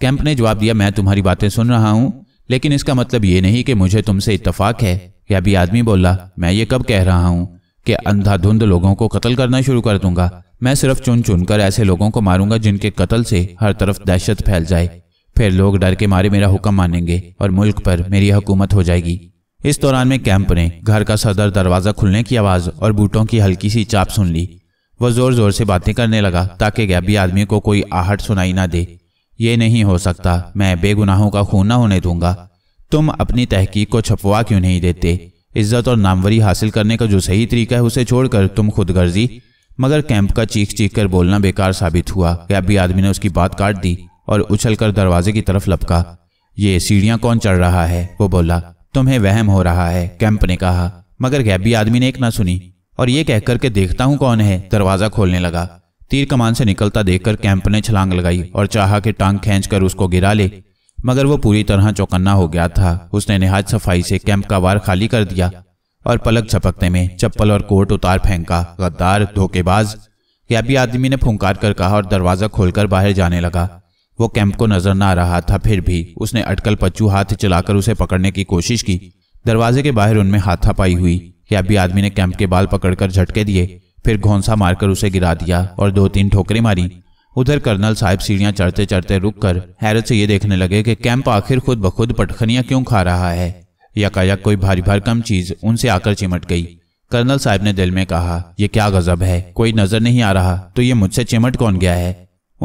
कैंप ने जवाब दिया मैं तुम्हारी बातें सुन रहा हूं लेकिन इसका मतलब ये नहीं कि मुझे तुमसे इतफाक है कि अभी आदमी बोला मैं ये कब कह रहा हूँ कि अंधाधुंध लोगों को कत्ल करना शुरू कर दूंगा मैं सिर्फ चुन चुन कर ऐसे लोगों को मारूंगा जिनके कत्ल से हर तरफ दहशत फैल जाए फिर लोग डर के मारे मेरा हुक्म मानेंगे और मुल्क पर मेरी हुकूमत हो जाएगी इस दौरान में कैंप ने घर का सदर दरवाज़ा खुलने की आवाज़ और बूटों की हल्की सी चाप सुन ली वह जोर जोर से बातें करने लगा ताकि गैबी आदमी को कोई आहट सुनाई ना दे ये नहीं हो सकता मैं बेगुनाहों का खून न होने दूंगा तुम अपनी तहकीक को छपवा क्यों नहीं देते इज्जत और नामवरी हासिल करने का जो सही तरीका है उसे छोड़कर तुम खुद गर्जी मगर कैंप का चीख चीख कर बोलना बेकार साबित हुआ कैबी आदमी ने उसकी बात काट दी और उछलकर दरवाजे की तरफ लपका ये सीढ़ियां कौन चढ़ रहा है वो बोला तुम्हें वहम हो रहा है कैंप ने कहा मगर गैबी आदमी ने एक ना सुनी और ये कहकर के देखता हूँ कौन है दरवाजा खोलने लगा तीर कमान से निकलता देखकर कैंप ने छलांग लगाई और चाहा कि टांग खींचकर उसको गिरा ले मगर वो पूरी तरह चौकन्ना हो गया था उसने निहाज सफाई से कैंप का वार खाली कर दिया और पलक झपकते में चप्पल और कोट उतार फेंका गद्दार धोखेबाज कैबी आदमी ने फुंकार कर कहा और दरवाज़ा खोलकर बाहर जाने लगा वो कैंप को नजर ना आ रहा था फिर भी उसने अटकल पच्चू हाथ चलाकर उसे पकड़ने की कोशिश की दरवाजे के बाहर उनमें हाथापाई हुई कैबी आदमी ने कैंप के बाल पकड़कर झटके दिए फिर घोंसा मारकर उसे गिरा दिया और दो तीन ठोकरे मारी उधर कर्नल साहब सीढ़ियां चढ़ते चढ़ते रुक कर हैरत से ये देखने लगे कि कैंप आखिर खुद ब खुद क्यों खा रहा है यकायक कोई भारी कम चीज उनसे आकर चिमट गई कर्नल साहब ने दिल में कहा यह क्या गजब है कोई नजर नहीं आ रहा तो ये मुझसे चिमट कौन गया है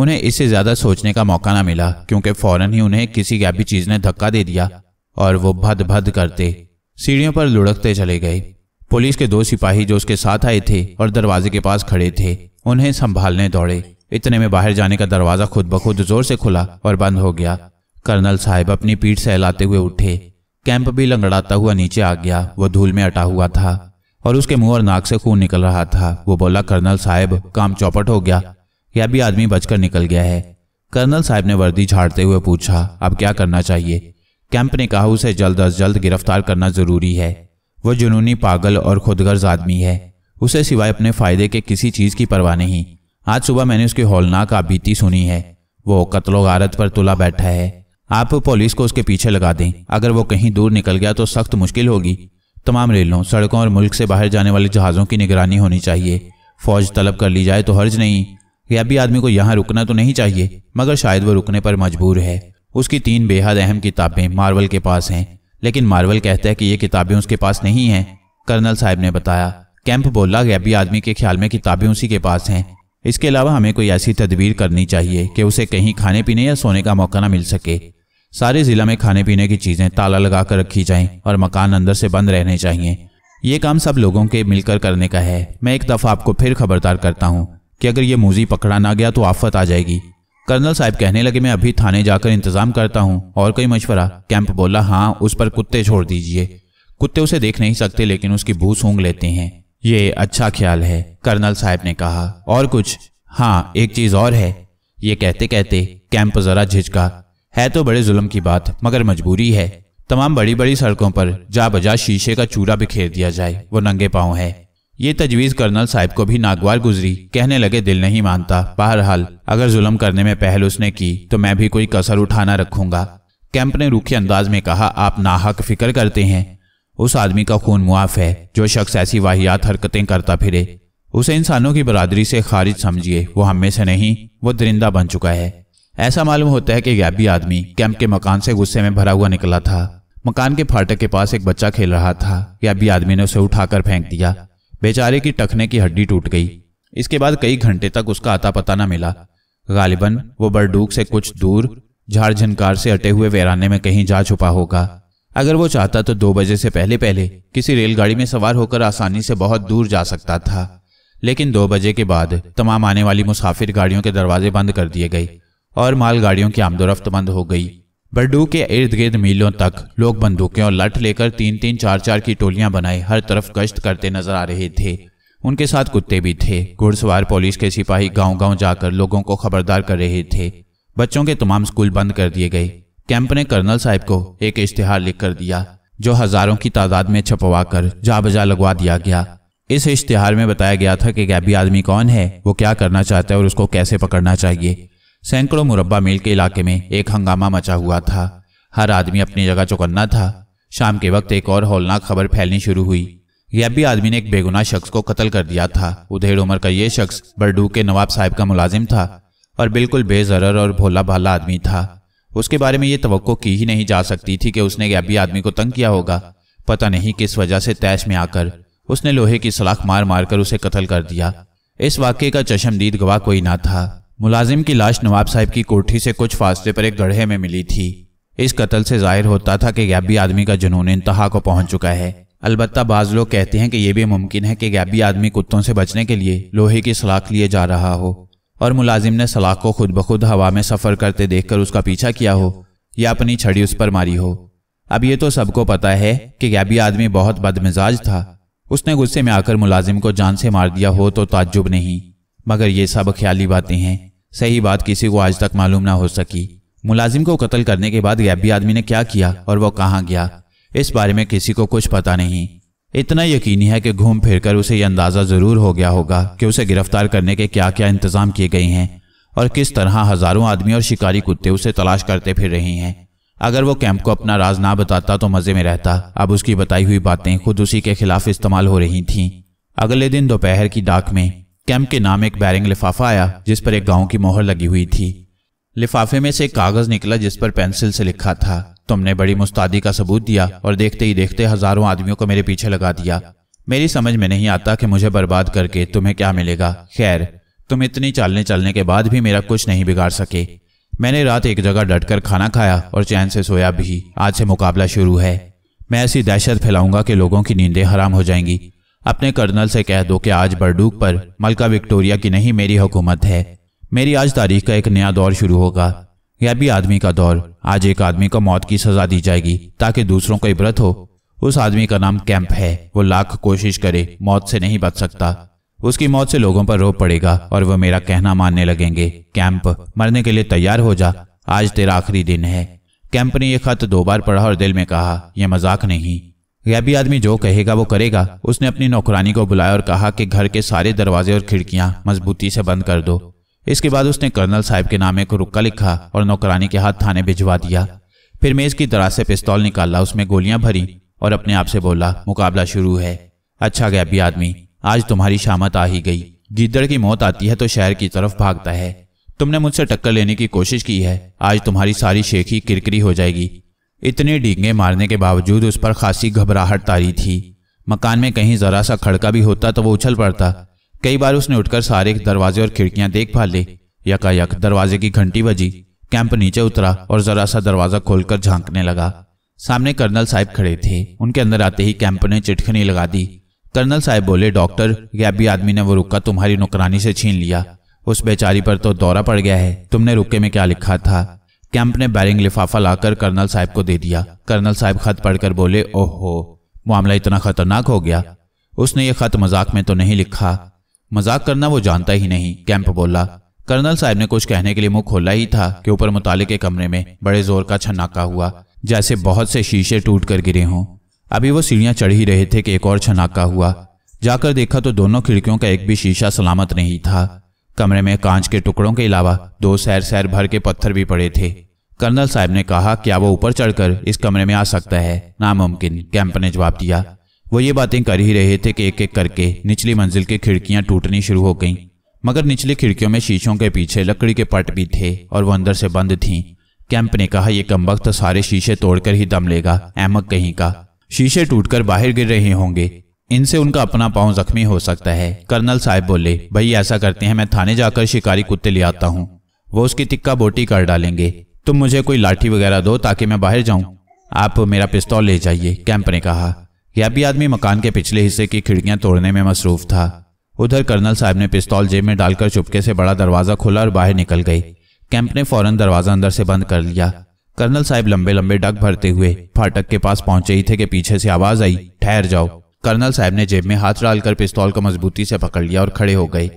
उन्हें इससे ज्यादा सोचने का मौका ना मिला क्योंकि फौरन ही उन्हें किसी गैबी चीज ने धक्का दे दिया और वो भद भद करते सीढ़ियों पर लुढ़कते चले गए पुलिस के दो सिपाही जो उसके साथ आए थे और दरवाजे के पास खड़े थे उन्हें संभालने दौड़े इतने में बाहर जाने का दरवाजा खुद बखुद जोर से खुला और बंद हो गया कर्नल साहब अपनी पीठ सहलाते हुए उठे कैंप भी लंगड़ाता हुआ नीचे आ गया वो धूल में अटा हुआ था और उसके मुंह और नाक से खून निकल रहा था वो बोला कर्नल साहब काम चौपट हो गया यह भी आदमी बचकर निकल गया है कर्नल साहब ने वर्दी झाड़ते हुए पूछा अब क्या करना चाहिए कैंप ने कहा उसे जल्द अज जल्द गिरफ्तार करना जरूरी है वह जुनूनी पागल और खुदगर्ज आदमी है उसे सिवाय अपने फायदे के किसी चीज़ की परवाह नहीं आज सुबह मैंने उसकी होलनाक आबीती सुनी है वो कत्लो गारत पर तुला बैठा है आप पुलिस को उसके पीछे लगा दें अगर वो कहीं दूर निकल गया तो सख्त मुश्किल होगी तमाम रेलों सड़कों और मुल्क से बाहर जाने वाले जहाज़ों की निगरानी होनी चाहिए फौज तलब कर ली जाए तो हर्ज नहीं गैबी आदमी को यहाँ रुकना तो नहीं चाहिए मगर शायद वो रुकने पर मजबूर है उसकी तीन बेहद अहम किताबें मार्वल के पास हैं लेकिन मार्वल कहता है कि ये किताबें उसके पास नहीं हैं कर्नल साहब ने बताया कैंप बोला गैबी आदमी के ख्याल में किताबें उसी के पास हैं इसके अलावा हमें कोई ऐसी तदबीर करनी चाहिए कि उसे कहीं खाने पीने या सोने का मौका ना मिल सके सारे ज़िला में खाने पीने की चीज़ें ताला लगा कर रखी जाएं और मकान अंदर से बंद रहने चाहिए ये काम सब लोगों के मिलकर करने का है मैं एक दफ़ा आपको फिर खबरदार करता हूँ कि अगर ये मूजी पकड़ा ना गया तो आफत आ जाएगी कर्नल साहब कहने लगे मैं अभी थाने जाकर इंतजाम करता हूँ और कोई मशवरा कैंप बोला हाँ उस पर कुत्ते छोड़ दीजिए कुत्ते उसे देख नहीं सकते लेकिन उसकी भू सूंघ लेते हैं ये अच्छा ख्याल है कर्नल साहब ने कहा और कुछ हाँ एक चीज और है ये कहते कहते कैंप जरा झिझका है तो बड़े जुल्म की बात मगर मजबूरी है तमाम बड़ी बड़ी सड़कों पर जा बजा शीशे का चूरा बिखेर दिया जाए वो नंगे पाँव है ये तजवीज़ कर्नल साहब को भी नागवार गुजरी कहने लगे दिल नहीं मानता बहरहाल अगर जुलम करने में पहल उसने की तो मैं भी कोई कसर उठाना रखूंगा कैंप ने रूखे अंदाज में कहा आप नाहक फिक्र करते हैं उस आदमी का खून मुआफ है जो शख्स ऐसी वाहियात हरकतें करता फिरे उसे इंसानों की बरादरी से खारिज समझिए वो हमें से नहीं वो दरिंदा बन चुका है ऐसा मालूम होता है कि गैबी आदमी कैंप के मकान से गुस्से में भरा हुआ निकला था मकान के फाटक के पास एक बच्चा खेल रहा था गैबी आदमी ने उसे उठाकर फेंक दिया बेचारे की टखने की हड्डी टूट गई इसके बाद कई घंटे तक उसका आता पता न मिला गालिबन वो बरडूक से कुछ दूर झाड़ से अटे हुए वेराने में कहीं जा छुपा होगा अगर वो चाहता तो दो बजे से पहले पहले किसी रेलगाड़ी में सवार होकर आसानी से बहुत दूर जा सकता था लेकिन दो बजे के बाद तमाम आने वाली मुसाफिर गाड़ियों के दरवाजे बंद कर दिए गए और मालगाड़ियों की आमदोरफ्त बंद हो गई बरडू के इर्द गिर्द मीलों तक लोग बंदूकें और लठ लेकर तीन तीन चार चार की टोलियां बनाए हर तरफ गश्त करते नजर आ रहे थे उनके साथ कुत्ते भी थे घुड़सवार पुलिस के सिपाही गांव-गांव जाकर लोगों को खबरदार कर रहे थे बच्चों के तमाम स्कूल बंद कर दिए गए कैंप ने कर्नल साहब को एक इश्तिहार लिख कर दिया जो हजारों की तादाद में छपवा कर जा बजा लगवा दिया गया इस इश्तिहार में बताया गया था कि गैबी आदमी कौन है वो क्या करना चाहता है और उसको कैसे पकड़ना चाहिए सैकड़ों मुरब्बा मील के इलाके में एक हंगामा मचा हुआ था हर आदमी अपनी जगह चौकन्ना था शाम के वक्त एक और होलनाक खबर फैलनी शुरू हुई गैबी आदमी ने एक बेगुनाह शख्स को कत्ल कर दिया था उधेड़ उम्र का यह शख्स बरडू के नवाब साहब का मुलाजिम था और बिल्कुल बेजरर और भोला भाला आदमी था उसके बारे में ये तो की ही नहीं जा सकती थी कि उसने गैबी आदमी को तंग किया होगा पता नहीं किस वजह से तैश में आकर उसने लोहे की सलाख मार मारकर उसे कत्ल कर दिया इस वाक्य का चश्मदीद गवाह कोई ना था मुलाजिम की लाश नवाब साहब की कोठी से कुछ फासले पर एक गढ़े में मिली थी इस कत्ल से जाहिर होता था कि गैबी आदमी का जुनून इंतहा को पहुंच चुका है अलबत्ता बाज लोग कहते हैं कि यह भी मुमकिन है कि गैबी आदमी कुत्तों से बचने के लिए लोहे की सलाख लिए जा रहा हो और मुलाजिम ने सलाख को खुद बखुद हवा में सफर करते देखकर उसका पीछा किया हो या अपनी छड़ी उस पर मारी हो अब ये तो सबको पता है कि गैबी आदमी बहुत बदमिजाज था उसने गुस्से में आकर मुलाजिम को जान से मार दिया हो तो ताज्जुब नहीं मगर ये सब ख्याली बातें हैं सही बात किसी को आज तक मालूम ना हो सकी मुलाजिम को कत्ल करने के बाद गैबी आदमी ने क्या किया और वो कहाँ गया इस बारे में किसी को कुछ पता नहीं इतना यकीनी है कि घूम फिर कर उसे यह अंदाज़ा ज़रूर हो गया होगा कि उसे गिरफ्तार करने के क्या क्या इंतज़ाम किए गए हैं और किस तरह हज़ारों आदमी और शिकारी कुत्ते उसे तलाश करते फिर रहे हैं अगर वो कैंप को अपना राज ना बताता तो मज़े में रहता अब उसकी बताई हुई बातें खुद उसी के खिलाफ इस्तेमाल हो रही थीं अगले दिन दोपहर की डाक में कैंप के नाम एक बैरिंग लिफाफा आया जिस पर एक गांव की मोहर लगी हुई थी लिफाफे में से एक कागज निकला जिस पर पेंसिल से लिखा था तुमने बड़ी मुस्तादी का सबूत दिया और देखते ही देखते हजारों आदमियों को मेरे पीछे लगा दिया मेरी समझ में नहीं आता कि मुझे बर्बाद करके तुम्हें क्या मिलेगा खैर तुम इतनी चालने चलने के बाद भी मेरा कुछ नहीं बिगाड़ सके मैंने रात एक जगह डटकर खाना खाया और चैन से सोया भी आज से मुकाबला शुरू है मैं ऐसी दहशत फैलाऊंगा कि लोगों की नींदें हराम हो जाएंगी अपने कर्नल से कह दो कि आज बरडूक पर मलका विक्टोरिया की नहीं मेरी हुकूमत है मेरी आज तारीख का एक नया दौर शुरू होगा यह भी आदमी का दौर आज एक आदमी को मौत की सजा दी जाएगी ताकि दूसरों को इबरत हो उस आदमी का नाम कैंप है वो लाख कोशिश करे मौत से नहीं बच सकता उसकी मौत से लोगों पर रो पड़ेगा और वह मेरा कहना मानने लगेंगे कैंप मरने के लिए तैयार हो जा आज तेरा आखिरी दिन है कैंप ने यह खत दो बार पढ़ा और दिल में कहा यह मजाक नहीं भी आदमी जो कहेगा वो करेगा उसने अपनी नौकरानी को बुलाया और कहा कि घर के सारे दरवाजे और खिड़कियां मजबूती से बंद कर दो इसके बाद उसने कर्नल साहब के नाम एक रुक्का लिखा और नौकरानी के हाथ थाने भिजवा दिया फिर मेज की दराज से पिस्तौल निकाला उसमें गोलियां भरी और अपने आप से बोला मुकाबला शुरू है अच्छा भी आदमी आज तुम्हारी शामत आ ही गई गिद्दड़ की मौत आती है तो शहर की तरफ भागता है तुमने मुझसे टक्कर लेने की कोशिश की है आज तुम्हारी सारी शेखी किरकिरी हो जाएगी इतने डींगे मारने के बावजूद उस पर खासी घबराहट तारी थी मकान में कहीं जरा सा खड़का भी होता तो वो उछल पड़ता कई बार उसने उठकर सारे दरवाजे और खिड़कियां देख ले यकायक दरवाजे की घंटी बजी कैंप नीचे उतरा और जरा सा दरवाजा खोलकर झांकने लगा सामने कर्नल साहब खड़े थे उनके अंदर आते ही कैंप ने चिटखनी लगा दी कर्नल साहब बोले डॉक्टर गैबी आदमी ने वो रुका तुम्हारी नुकरानी से छीन लिया उस बेचारी पर तो दौरा पड़ गया है तुमने रुके में क्या लिखा था कैंप ने बैरिंग लिफाफा लाकर कर्नल साहब को दे दिया कर्नल साहब खत पढ़कर बोले ओहो मामला इतना खतरनाक हो गया उसने ये खत मजाक में तो नहीं लिखा मजाक करना वो जानता ही नहीं कैंप बोला कर्नल साहब ने कुछ कहने के लिए मुंह खोला ही था कि ऊपर मुताले के कमरे में बड़े जोर का छनाका हुआ जैसे बहुत से शीशे टूट कर गिरे हों अभी वो सीढ़ियां चढ़ ही रहे थे कि एक और छनाका हुआ जाकर देखा तो दोनों खिड़कियों का एक भी शीशा सलामत नहीं था कमरे में कांच के टुकड़ों के अलावा दो सैर सैर भर के पत्थर भी पड़े थे कर्नल साहब ने कहा क्या वो ऊपर चढ़कर इस कमरे में आ सकता है नामुमकिन कैंप ने जवाब दिया वो ये बातें कर ही रहे थे कि एक एक करके निचली मंजिल की खिड़कियां टूटनी शुरू हो गईं मगर निचली खिड़कियों में शीशों के पीछे लकड़ी के पट भी थे और वो अंदर से बंद थीं कैंप ने कहा यह कमबख्त सारे शीशे तोड़कर ही दम लेगा अहमक कहीं का शीशे टूटकर बाहर गिर रहे होंगे इनसे उनका अपना पाँव जख्मी हो सकता है कर्नल साहब बोले भाई ऐसा करते हैं मैं थाने जाकर शिकारी कुत्ते ले आता हूँ वो उसकी तिक्का बोटी कर डालेंगे तुम मुझे कोई लाठी वगैरह दो ताकि मैं बाहर जाऊं आप मेरा पिस्तौल ले जाइए कैंप ने कहा यह भी आदमी मकान के पिछले हिस्से की खिड़कियां तोड़ने में मसरूफ था उधर कर्नल साहब ने पिस्तौल जेब में डालकर चुपके से बड़ा दरवाजा खोला और बाहर निकल गए कैंप ने फौरन दरवाजा अंदर से बंद कर लिया कर्नल साहब लंबे लंबे डग भरते हुए फाटक के पास पहुंचे ही थे कि पीछे से आवाज आई ठहर जाओ कर्नल साहब ने जेब में हाथ डालकर पिस्तौल को मजबूती से पकड़ लिया और खड़े हो गए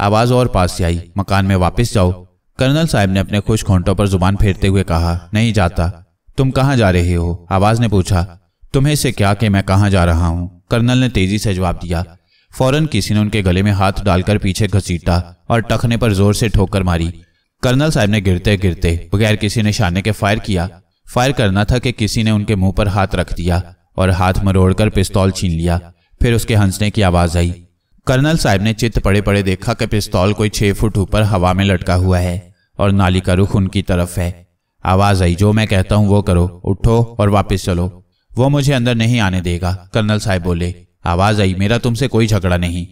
आवाज और पास से आई मकान में वापस जाओ कर्नल साहब ने अपने खुश खोंटों पर जुबान फेरते हुए कहा नहीं जाता तुम कहाँ जा रहे हो आवाज ने पूछा तुम्हें से क्या कि मैं कहाँ जा रहा हूँ कर्नल ने तेजी से जवाब दिया फौरन किसी ने उनके गले में हाथ डालकर पीछे घसीटा और टखने पर जोर से ठोकर मारी कर्नल साहब ने गिरते गिरते बगैर किसी निशाने के फायर किया फायर करना था कि किसी ने उनके मुंह पर हाथ रख दिया और हाथ मरोड़कर पिस्तौल छीन लिया फिर उसके हंसने की आवाज आई कर्नल साहब ने चित्त पड़े पड़े देखा कि पिस्तौल कोई छह फुट ऊपर हवा में लटका हुआ है और नाली का रुख उनकी तरफ है आवाज आई जो मैं कहता हूँ वो करो उठो और वापस चलो वो मुझे अंदर नहीं आने देगा कर्नल साहब बोले आवाज आई मेरा तुमसे कोई झगड़ा नहीं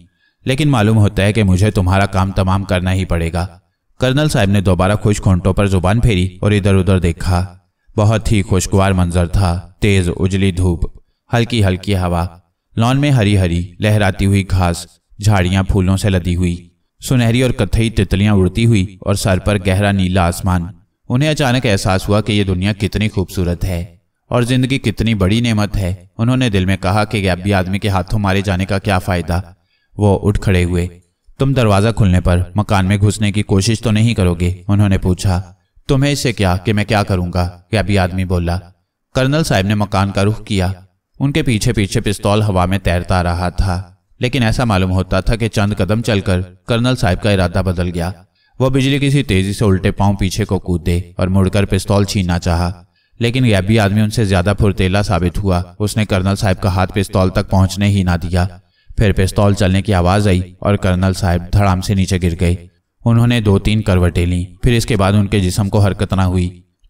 लेकिन मालूम होता है कि मुझे तुम्हारा काम तमाम करना ही पड़ेगा कर्नल साहब ने दोबारा खुश खोंटों पर जुबान फेरी और इधर उधर देखा बहुत ही खुशगवार मंजर था तेज उजली धूप हल्की हल्की हवा लॉन में हरी हरी लहराती हुई घास झाड़ियां फूलों से लदी हुई सुनहरी और कथई तितलियां उड़ती हुई और सर पर गहरा नीला आसमान उन्हें अचानक एहसास हुआ कि यह दुनिया कितनी खूबसूरत है और जिंदगी कितनी बड़ी नेमत है उन्होंने दिल में कहा कि गैबी आदमी के हाथों मारे जाने का क्या फायदा वो उठ खड़े हुए तुम दरवाजा खुलने पर मकान में घुसने की कोशिश तो नहीं करोगे उन्होंने पूछा तुम्हें इससे क्या कि मैं क्या करूंगा गैबी आदमी बोला कर्नल साहब ने मकान का रुख किया उनके पीछे पीछे पिस्तौल हवा में तैरता रहा था लेकिन ऐसा मालूम होता था कि चंद कदम चलकर कर्नल साहब का इरादा बदल गया वह बिजली किसी तेजी से उल्टे पांव पीछे को कूदे और मुड़कर पिस्तौल छीनना चाहा लेकिन गैबी आदमी उनसे ज्यादा फुर्तीला साबित हुआ उसने कर्नल साहब का हाथ पिस्तौल तक पहुंचने ही ना दिया फिर पिस्तौल चलने की आवाज आई और कर्नल साहब धड़ाम से नीचे गिर गए उन्होंने दो तीन करवटें ली फिर इसके बाद उनके जिसम को हरकत ना हुई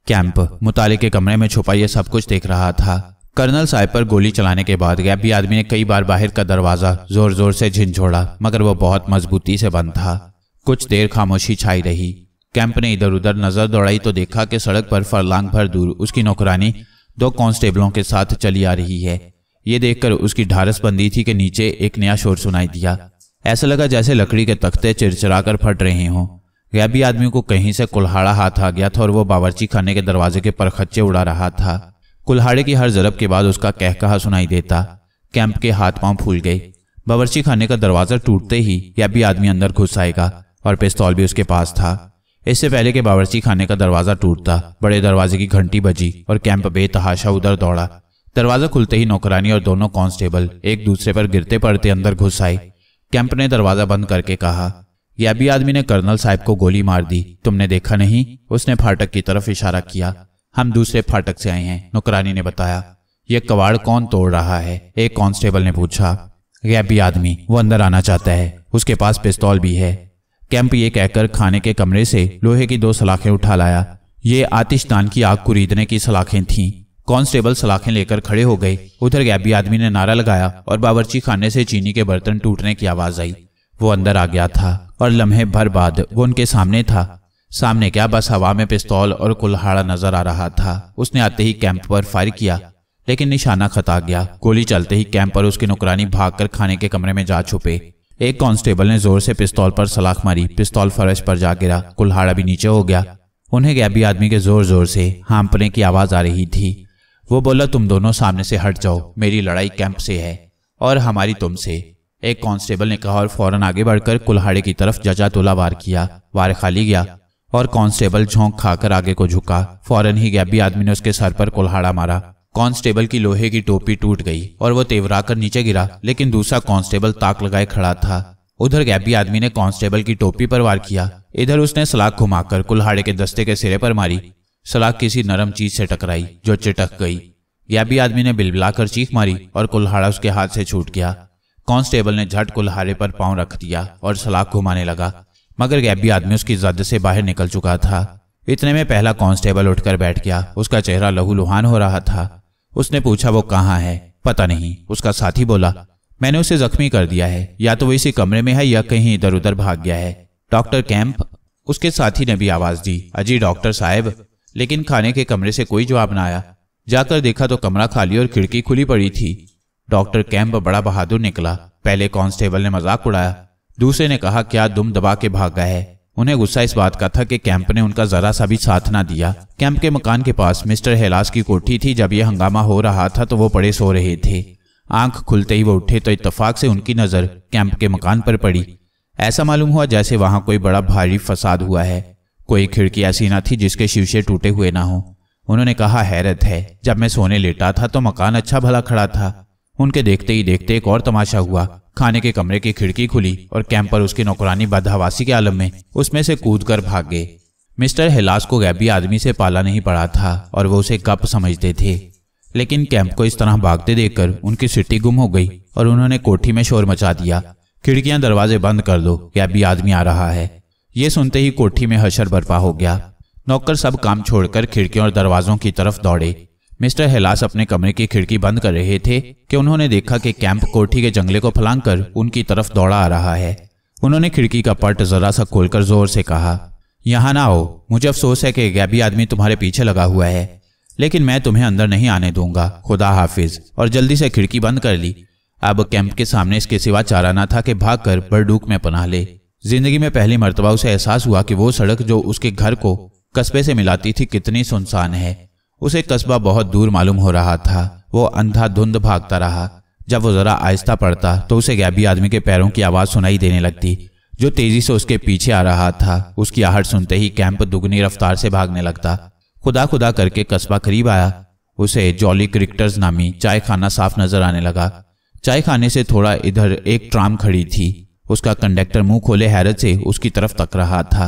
कैंप मुताले के कमरे में छुपा यह सब कुछ देख रहा था कर्नल साहब पर गोली चलाने के बाद गैबी आदमी ने कई बार बाहर का दरवाजा जोर जोर से झिझोड़ा मगर वह बहुत मजबूती से बंद था कुछ देर खामोशी छाई रही कैंप ने इधर उधर नजर दौड़ाई तो देखा कि सड़क पर फरलांग भर दूर उसकी नौकरानी दो कांस्टेबलों के साथ चली आ रही है ये देखकर उसकी ढारस बंदी थी कि नीचे एक नया शोर सुनाई दिया ऐसा लगा जैसे लकड़ी के तख्ते चिरचिरा कर फट रहे हों गैबी आदमी को कहीं से कुल्हाड़ा हाथ आ गया था और वो बावर्ची खाने के दरवाजे के परखच्चे उड़ा रहा था कुल्हाड़े की हर जरब के बाद उसका कहा सुनाई देता कैंप के हाथ पांव फूल गए बावर्ची खाने का दरवाज़ा टूटते ही गैबी आदमी अंदर घुस आएगा और पिस्तौल भी उसके पास था इससे पहले के बावर्ची खाने का दरवाज़ा टूटता बड़े दरवाजे की घंटी बजी और कैंप बेतहाशा उधर दौड़ा दरवाज़ा खुलते ही नौकरानी और दोनों कांस्टेबल एक दूसरे पर गिरते पड़ते अंदर घुस आए कैंप ने दरवाज़ा बंद करके कहा यह भी आदमी ने कर्नल साहब को गोली मार दी तुमने देखा नहीं उसने फाटक की तरफ इशारा किया हम दूसरे फाटक से आए हैं नौकरानी ने बताया ये कवाड़ कौन तोड़ रहा है एक कांस्टेबल ने पूछा यह भी आदमी वो अंदर आना चाहता है उसके पास पिस्तौल भी है कैंप ये कहकर खाने के कमरे से लोहे की दो सलाखें उठा लाया ये आतिशदान की आग कुरीदने की सलाखें थीं कांस्टेबल सलाखें लेकर खड़े हो गए उधर गैबी आदमी ने नारा लगाया और बावर्ची खाने से चीनी के बर्तन टूटने की आवाज आई वो अंदर आ गया था और लम्हे भर बाद वो उनके सामने था सामने क्या बस हवा में पिस्तौल और कुल्हाड़ा नजर आ रहा था उसने आते ही कैंप पर फायर किया लेकिन निशाना खता गया गोली चलते ही कैंप पर उसकी नुकरानी भागकर खाने के कमरे में जा छुपे एक कांस्टेबल ने जोर से पिस्तौल पर सलाख मारी पिस्तौल फर्श पर जा गिरा कुल्हाड़ा भी नीचे हो गया उन्हें गैबी आदमी के जोर जोर से हांपने की आवाज आ रही थी वो बोला तुम दोनों सामने से हट जाओ मेरी लड़ाई कैंप से है और हमारी तुमसे एक कांस्टेबल ने कहा और फौरन आगे बढ़कर कुल्हाड़े की तरफ जजातुल्ला वार किया वार खाली गया और कांस्टेबल झोंक खाकर आगे को झुका फौरन ही गैबी आदमी ने उसके सर पर कुल्हाड़ा मारा कांस्टेबल की लोहे की टोपी टूट गई और वो तेवरा कर नीचे गिरा लेकिन दूसरा कांस्टेबल ताक लगाए खड़ा था उधर गैबी आदमी ने कांस्टेबल की टोपी पर वार किया इधर उसने सलाख घुमाकर कुल्हाड़े के दस्ते के सिरे पर मारी सलाख किसी नरम चीज से टकराई जो चिटक गई गैबी आदमी ने बिलबिलाकर चीख मारी और कुल्हाड़ा उसके हाथ से छूट गया कांस्टेबल ने झट कुल्हारे पर पांव रख दिया और सलाख घुमाने लगा मगर गैबी आदमी उसकी जद से बाहर निकल चुका था इतने में पहला कांस्टेबल उठकर बैठ गया उसका चेहरा लहू लुहान हो रहा था उसने पूछा वो कहाँ है पता नहीं उसका साथी बोला मैंने उसे जख्मी कर दिया है या तो वो इसी कमरे में है या कहीं इधर उधर भाग गया है डॉक्टर कैंप उसके साथी ने भी आवाज दी अजी डॉक्टर साहब लेकिन खाने के कमरे से कोई जवाब ना आया जाकर देखा तो कमरा खाली और खिड़की खुली पड़ी थी डॉक्टर कैंप बड़ा बहादुर निकला पहले कांस्टेबल ने मजाक उड़ाया दूसरे ने कहा क्या दुम दबा के भाग गए उन्हें गुस्सा इस बात का था कि कैंप ने उनका जरा सा भी साथ ना दिया कैंप के मकान के पास मिस्टर हेलास की कोठी थी जब यह हंगामा हो रहा था तो वो पड़े सो रहे थे आंख खुलते ही वो उठे तो इतफाक से उनकी नजर कैंप के मकान पर पड़ी ऐसा मालूम हुआ जैसे वहां कोई बड़ा भारी फसाद हुआ है कोई खिड़की ऐसी ना थी जिसके शीशे टूटे हुए ना हो उन्होंने कहा हैरत है जब मैं सोने लेटा था तो मकान अच्छा भला खड़ा था उनके देखते ही देखते एक और तमाशा हुआ खाने के कमरे की खिड़की खुली और कैंपर उसकी नौकरानी बदहवासी के आलम में उसमें से कूद कर भाग गए मिस्टर हेलास को गैबी आदमी से पाला नहीं पड़ा था और वो उसे कप समझते थे लेकिन कैंप को इस तरह भागते देखकर उनकी सिटी गुम हो गई और उन्होंने कोठी में शोर मचा दिया खिड़कियां दरवाजे बंद कर दो गैबी आदमी आ रहा है ये सुनते ही कोठी में हशर बर्पा हो गया नौकर सब काम छोड़कर खिड़कियों और दरवाजों की तरफ दौड़े मिस्टर हेलास अपने कमरे की खिड़की बंद कर रहे थे कि उन्होंने देखा कि कैंप कोठी के जंगले को फलांग कर उनकी तरफ दौड़ा आ रहा है उन्होंने खिड़की का पट जरा सा खोलकर जोर से कहा यहाँ ना हो मुझे अफसोस है कि गैबी आदमी तुम्हारे पीछे लगा हुआ है लेकिन मैं तुम्हें अंदर नहीं आने दूंगा खुदा हाफिज और जल्दी से खिड़की बंद कर ली अब कैंप के सामने इसके सिवा चारा ना था कि भाग कर बरडूक में पनाह ले जिंदगी में पहली मरतबा उसे एहसास हुआ कि वो सड़क जो उसके घर को कस्बे से मिलाती थी कितनी सुनसान है उसे कस्बा बहुत दूर मालूम हो रहा था वो अंधा धुंध भागता रहा जब वो जरा आहिस्ता पड़ता तो उसे गैबी आदमी के पैरों की आवाज सुनाई देने लगती जो तेजी से उसके पीछे आ रहा था उसकी आहट सुनते ही कैंप दुगनी रफ्तार से भागने लगता खुदा खुदा करके कस्बा करीब आया उसे जॉली क्रिक्टर्स नामी चाय खाना साफ नजर आने लगा चाय खाने से थोड़ा इधर एक ट्राम खड़ी थी उसका कंडक्टर मुंह खोले हैरत से उसकी तरफ तक रहा था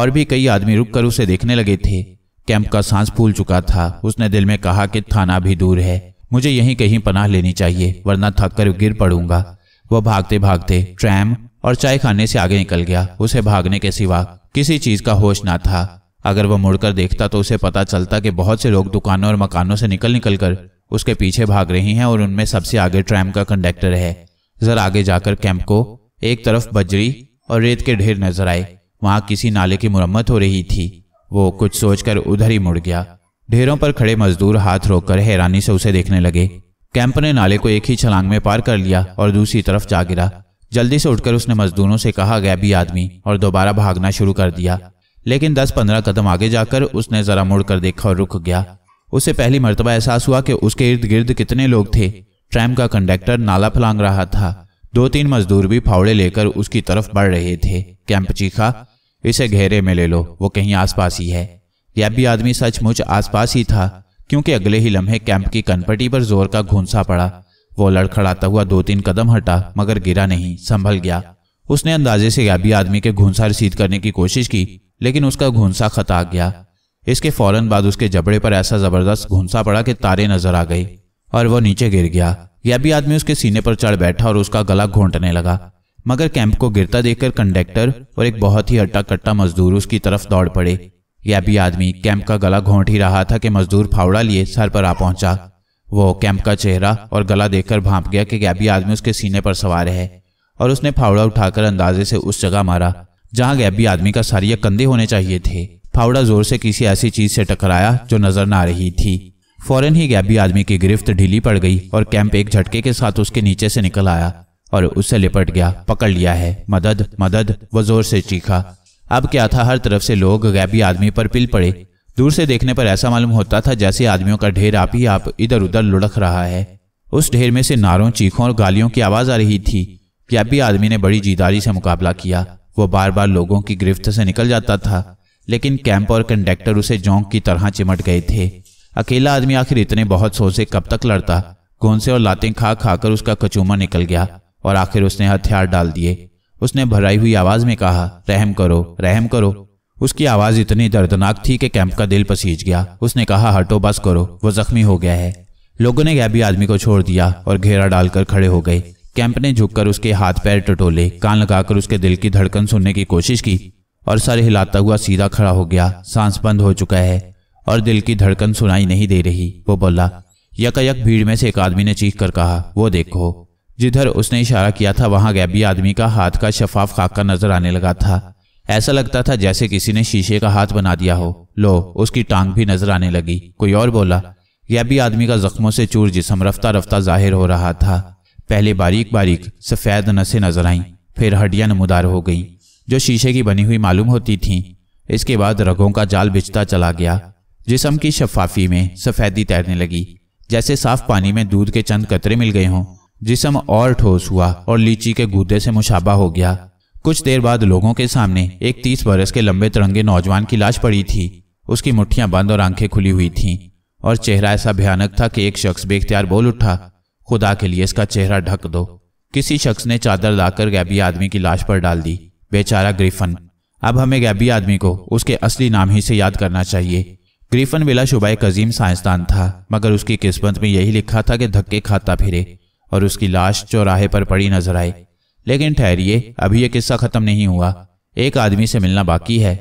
और भी कई आदमी रुककर उसे देखने लगे थे कैंप का सांस फूल चुका था उसने दिल में कहा कि थाना भी दूर है मुझे यहीं कहीं पनाह लेनी चाहिए वरना थक कर गिर पड़ूंगा वह भागते भागते ट्रैम और चाय खाने से आगे निकल गया उसे भागने के सिवा किसी चीज का होश ना था अगर वह मुड़कर देखता तो उसे पता चलता कि बहुत से लोग दुकानों और मकानों से निकल निकल कर उसके पीछे भाग रहे हैं और उनमें सबसे आगे ट्रैम का कंडक्टर है जरा आगे जाकर कैंप को एक तरफ बजरी और रेत के ढेर नजर आए वहां किसी नाले की मुरम्मत हो रही थी वो कुछ सोचकर उधर ही मुड़ गया ढेरों पर खड़े मजदूर हाथ रोककर हैरानी से उसे देखने लगे कैंप ने नाले को एक ही छलांग में पार कर लिया और दूसरी तरफ जा गिरा जल्दी से उठकर उसने मजदूरों से कहा गैबी आदमी और दोबारा भागना शुरू कर दिया लेकिन दस पंद्रह कदम आगे जाकर उसने जरा मुड़कर देखा और रुक गया उसे पहली मरतबा एहसास हुआ कि उसके इर्द गिर्द कितने लोग थे ट्रैम का कंडक्टर नाला फलांग रहा था दो तीन मजदूर भी फावड़े लेकर उसकी तरफ बढ़ रहे थे कैंप चीखा इसे घेरे में ले लो वो कहीं आसपास ही है यह भी आदमी सचमुच आसपास ही था क्योंकि अगले ही लम्हे कैंप की कनपटी पर जोर का घूंसा पड़ा वो लड़खड़ाता हुआ दो तीन कदम हटा मगर गिरा नहीं संभल गया उसने अंदाजे से गैबी आदमी के घूंसा रसीद करने की कोशिश की लेकिन उसका घूंसा खता गया इसके फौरन बाद उसके जबड़े पर ऐसा जबरदस्त घूंसा पड़ा कि तारे नजर आ गए और वह नीचे गिर गया भी आदमी उसके सीने पर चढ़ बैठा और उसका गला घोंटने लगा मगर कैंप को गिरता देखकर कंडक्टर और एक बहुत ही हट्टा कट्टा मजदूर उसकी तरफ दौड़ पड़े यह भी आदमी कैंप का गला घोंट ही रहा था कि मजदूर फावड़ा लिए सर पर आ पहुंचा वो कैंप का चेहरा और गला देखकर भाप गया कि गैबी आदमी उसके सीने पर सवार है और उसने फावड़ा उठाकर अंदाजे से उस जगह मारा जहां गैबी आदमी का सारिया कंधे होने चाहिए थे फावड़ा जोर से किसी ऐसी चीज से टकराया जो नजर ना आ रही थी फौरन ही गैबी आदमी की गिरफ्त ढीली पड़ गई और कैंप एक झटके के साथ उसके नीचे से निकल आया और उससे लिपट गया पकड़ लिया है मदद मदद वह जोर से चीखा अब क्या था हर तरफ से लोग गैबी आदमी पर पिल पड़े दूर से देखने पर ऐसा मालूम होता था जैसे आदमियों का ढेर आप ही आप इधर उधर लुढ़क रहा है उस ढेर में से नारों चीखों और गालियों की आवाज आ रही थी गैबी आदमी ने बड़ी जीदारी से मुकाबला किया वो बार बार लोगों की गिरफ्त से निकल जाता था लेकिन कैंप और कंडक्टर उसे जोंक की तरह चिमट गए थे अकेला आदमी आखिर इतने बहुत सोचे कब तक लड़ता गोंसे और लातें खा खाकर उसका कचूमा निकल गया और आखिर उसने हथियार डाल दिए उसने भराई हुई आवाज में कहा रहम करो रहम करो उसकी आवाज इतनी दर्दनाक थी कि कैंप का दिल पसीज गया उसने कहा हटो बस करो वो जख्मी हो गया है लोगों ने गैबी आदमी को छोड़ दिया और घेरा डालकर खड़े हो गए कैंप ने झुककर उसके हाथ पैर टटोले कान लगाकर उसके दिल की धड़कन सुनने की कोशिश की और सर हिलाता हुआ सीधा खड़ा हो गया सांस बंद हो चुका है और दिल की धड़कन सुनाई नहीं दे रही वो बोला यकायक भीड़ में से एक आदमी ने चीख कर कहा वो देखो जिधर उसने इशारा किया था वहां गैबी आदमी का हाथ का शफाफ खाका नजर आने लगा था ऐसा लगता था जैसे किसी ने शीशे का हाथ बना दिया हो लो उसकी टांग भी नजर आने लगी कोई और बोला गैबी आदमी का जख्मों से चूर जिसम रफ्ता रफ्ता जाहिर हो रहा था पहले बारीक बारीक सफ़ेद नशे नजर आईं फिर हड्डियां नमदार हो गईं जो शीशे की बनी हुई मालूम होती थीं इसके बाद रगों का जाल बिछता चला गया जिसम की शफाफी में सफ़ेदी तैरने लगी जैसे साफ पानी में दूध के चंद कतरे मिल गए हों जिसम और ठोस हुआ और लीची के गुदे से मुशाबा हो गया कुछ देर बाद लोगों के सामने एक तीस बरस के लंबे तिरंगे नौजवान की लाश पड़ी थी उसकी मुठ्ठियां बंद और आंखें खुली हुई थीं और चेहरा ऐसा भयानक था कि एक शख्स बेख्तियार बोल उठा खुदा के लिए इसका चेहरा ढक दो किसी शख्स ने चादर लाकर गैबी आदमी की लाश पर डाल दी बेचारा ग्रीफन अब हमें गैबी आदमी को उसके असली नाम ही से याद करना चाहिए बिला शुबा एक अजीम साइंसदान था मगर उसकी किस्मत में यही लिखा था कि धक्के खाता फिरे और उसकी लाश चौराहे पर पड़ी नजर आई लेकिन ठहरिए अभी यह किस्सा खत्म नहीं हुआ एक आदमी से मिलना बाकी है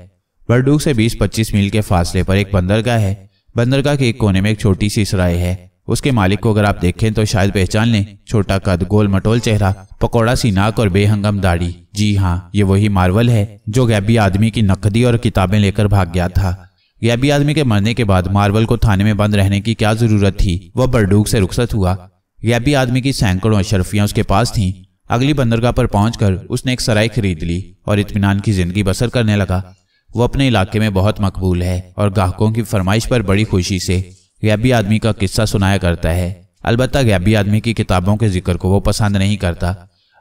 बरडूक से 20-25 मील के फासले पर एक बंदरगाह है बंदरगाह के एक कोने में एक छोटी सी सराय है उसके मालिक को अगर आप देखें तो शायद पहचान लें छोटा कद गोल मटोल चेहरा पकौड़ा सी नाक और बेहंगम दाढ़ी जी हाँ ये वही मार्वल है जो गैबी आदमी की नकदी और किताबें लेकर भाग गया था गैबी आदमी के मरने के बाद मार्वल को थाने में बंद रहने की क्या जरूरत थी वह बरडूक से रुखसत हुआ यह भी आदमी की सैकड़ों अशरफियाँ उसके पास थीं अगली बंदरगाह पर पहुंचकर उसने एक सराय खरीद ली और इतमान की ज़िंदगी बसर करने लगा वो अपने इलाके में बहुत मकबूल है और ग्राहकों की फरमाइश पर बड़ी खुशी से गैबी आदमी का किस्सा सुनाया करता है अलबत् गैबी आदमी की किताबों के जिक्र को वो पसंद नहीं करता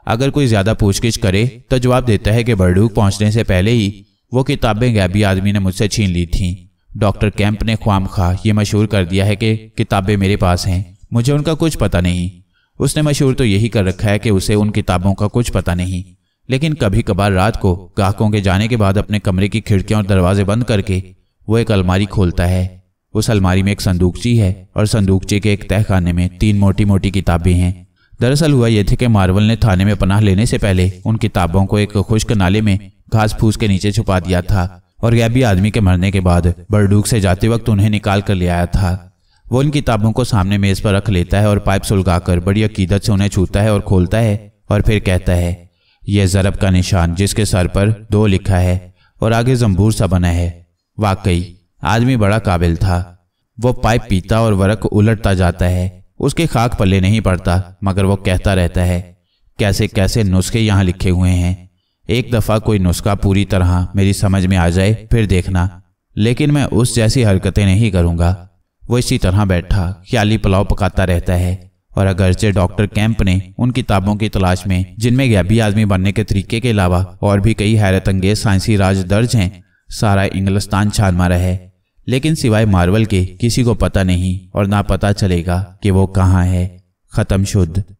अगर कोई ज़्यादा पूछगिछ करे तो जवाब देता है कि बरडूक पहुंचने से पहले ही वो किताबें गैबी आदमी ने मुझसे छीन ली थीं डॉक्टर कैंप ने ख्वाम खा ये मशहूर कर दिया है कि किताबें मेरे पास हैं मुझे उनका कुछ पता नहीं उसने मशहूर तो यही कर रखा है कि उसे उन किताबों का कुछ पता नहीं लेकिन कभी कभार रात को ग्राहकों के जाने के बाद अपने कमरे की खिड़कियां और दरवाजे बंद करके वो एक अलमारी खोलता है उस अलमारी में एक संदूकची है और संदूकची के एक तहखाने में तीन मोटी मोटी किताबें हैं दरअसल हुआ यह थे कि मार्वल ने थाने में पनाह लेने से पहले उन किताबों को एक खुश्क नाले में घास फूस के नीचे छुपा दिया था और गैबी आदमी के मरने के बाद बरडूक से जाते वक्त उन्हें निकाल कर ले आया था वो इन किताबों को सामने मेज़ पर रख लेता है और पाइप सुलगाकर बड़ी अकीदत से उन्हें छूता है और खोलता है और फिर कहता है यह ज़रब का निशान जिसके सर पर दो लिखा है और आगे जम्बूर सा बना है वाकई आदमी बड़ा काबिल था वो पाइप पीता और वरक उलटता जाता है उसके खाक पल्ले नहीं पड़ता मगर वो कहता रहता है कैसे कैसे नुस्खे यहाँ लिखे हुए हैं एक दफ़ा कोई नुस्खा पूरी तरह मेरी समझ में आ जाए फिर देखना लेकिन मैं उस जैसी हरकतें नहीं करूँगा वो इसी तरह बैठा ख्याली पुलाव पकाता रहता है और अगरचे डॉक्टर कैंप ने उन किताबों की तलाश में जिनमें गैबी आदमी बनने के तरीके के अलावा और भी कई हैरत अंगेज साइंसी राज दर्ज हैं सारा इंग्लिस्तान छान मारा है लेकिन सिवाय मार्वल के किसी को पता नहीं और ना पता चलेगा कि वो कहाँ है ख़त्म शुद्ध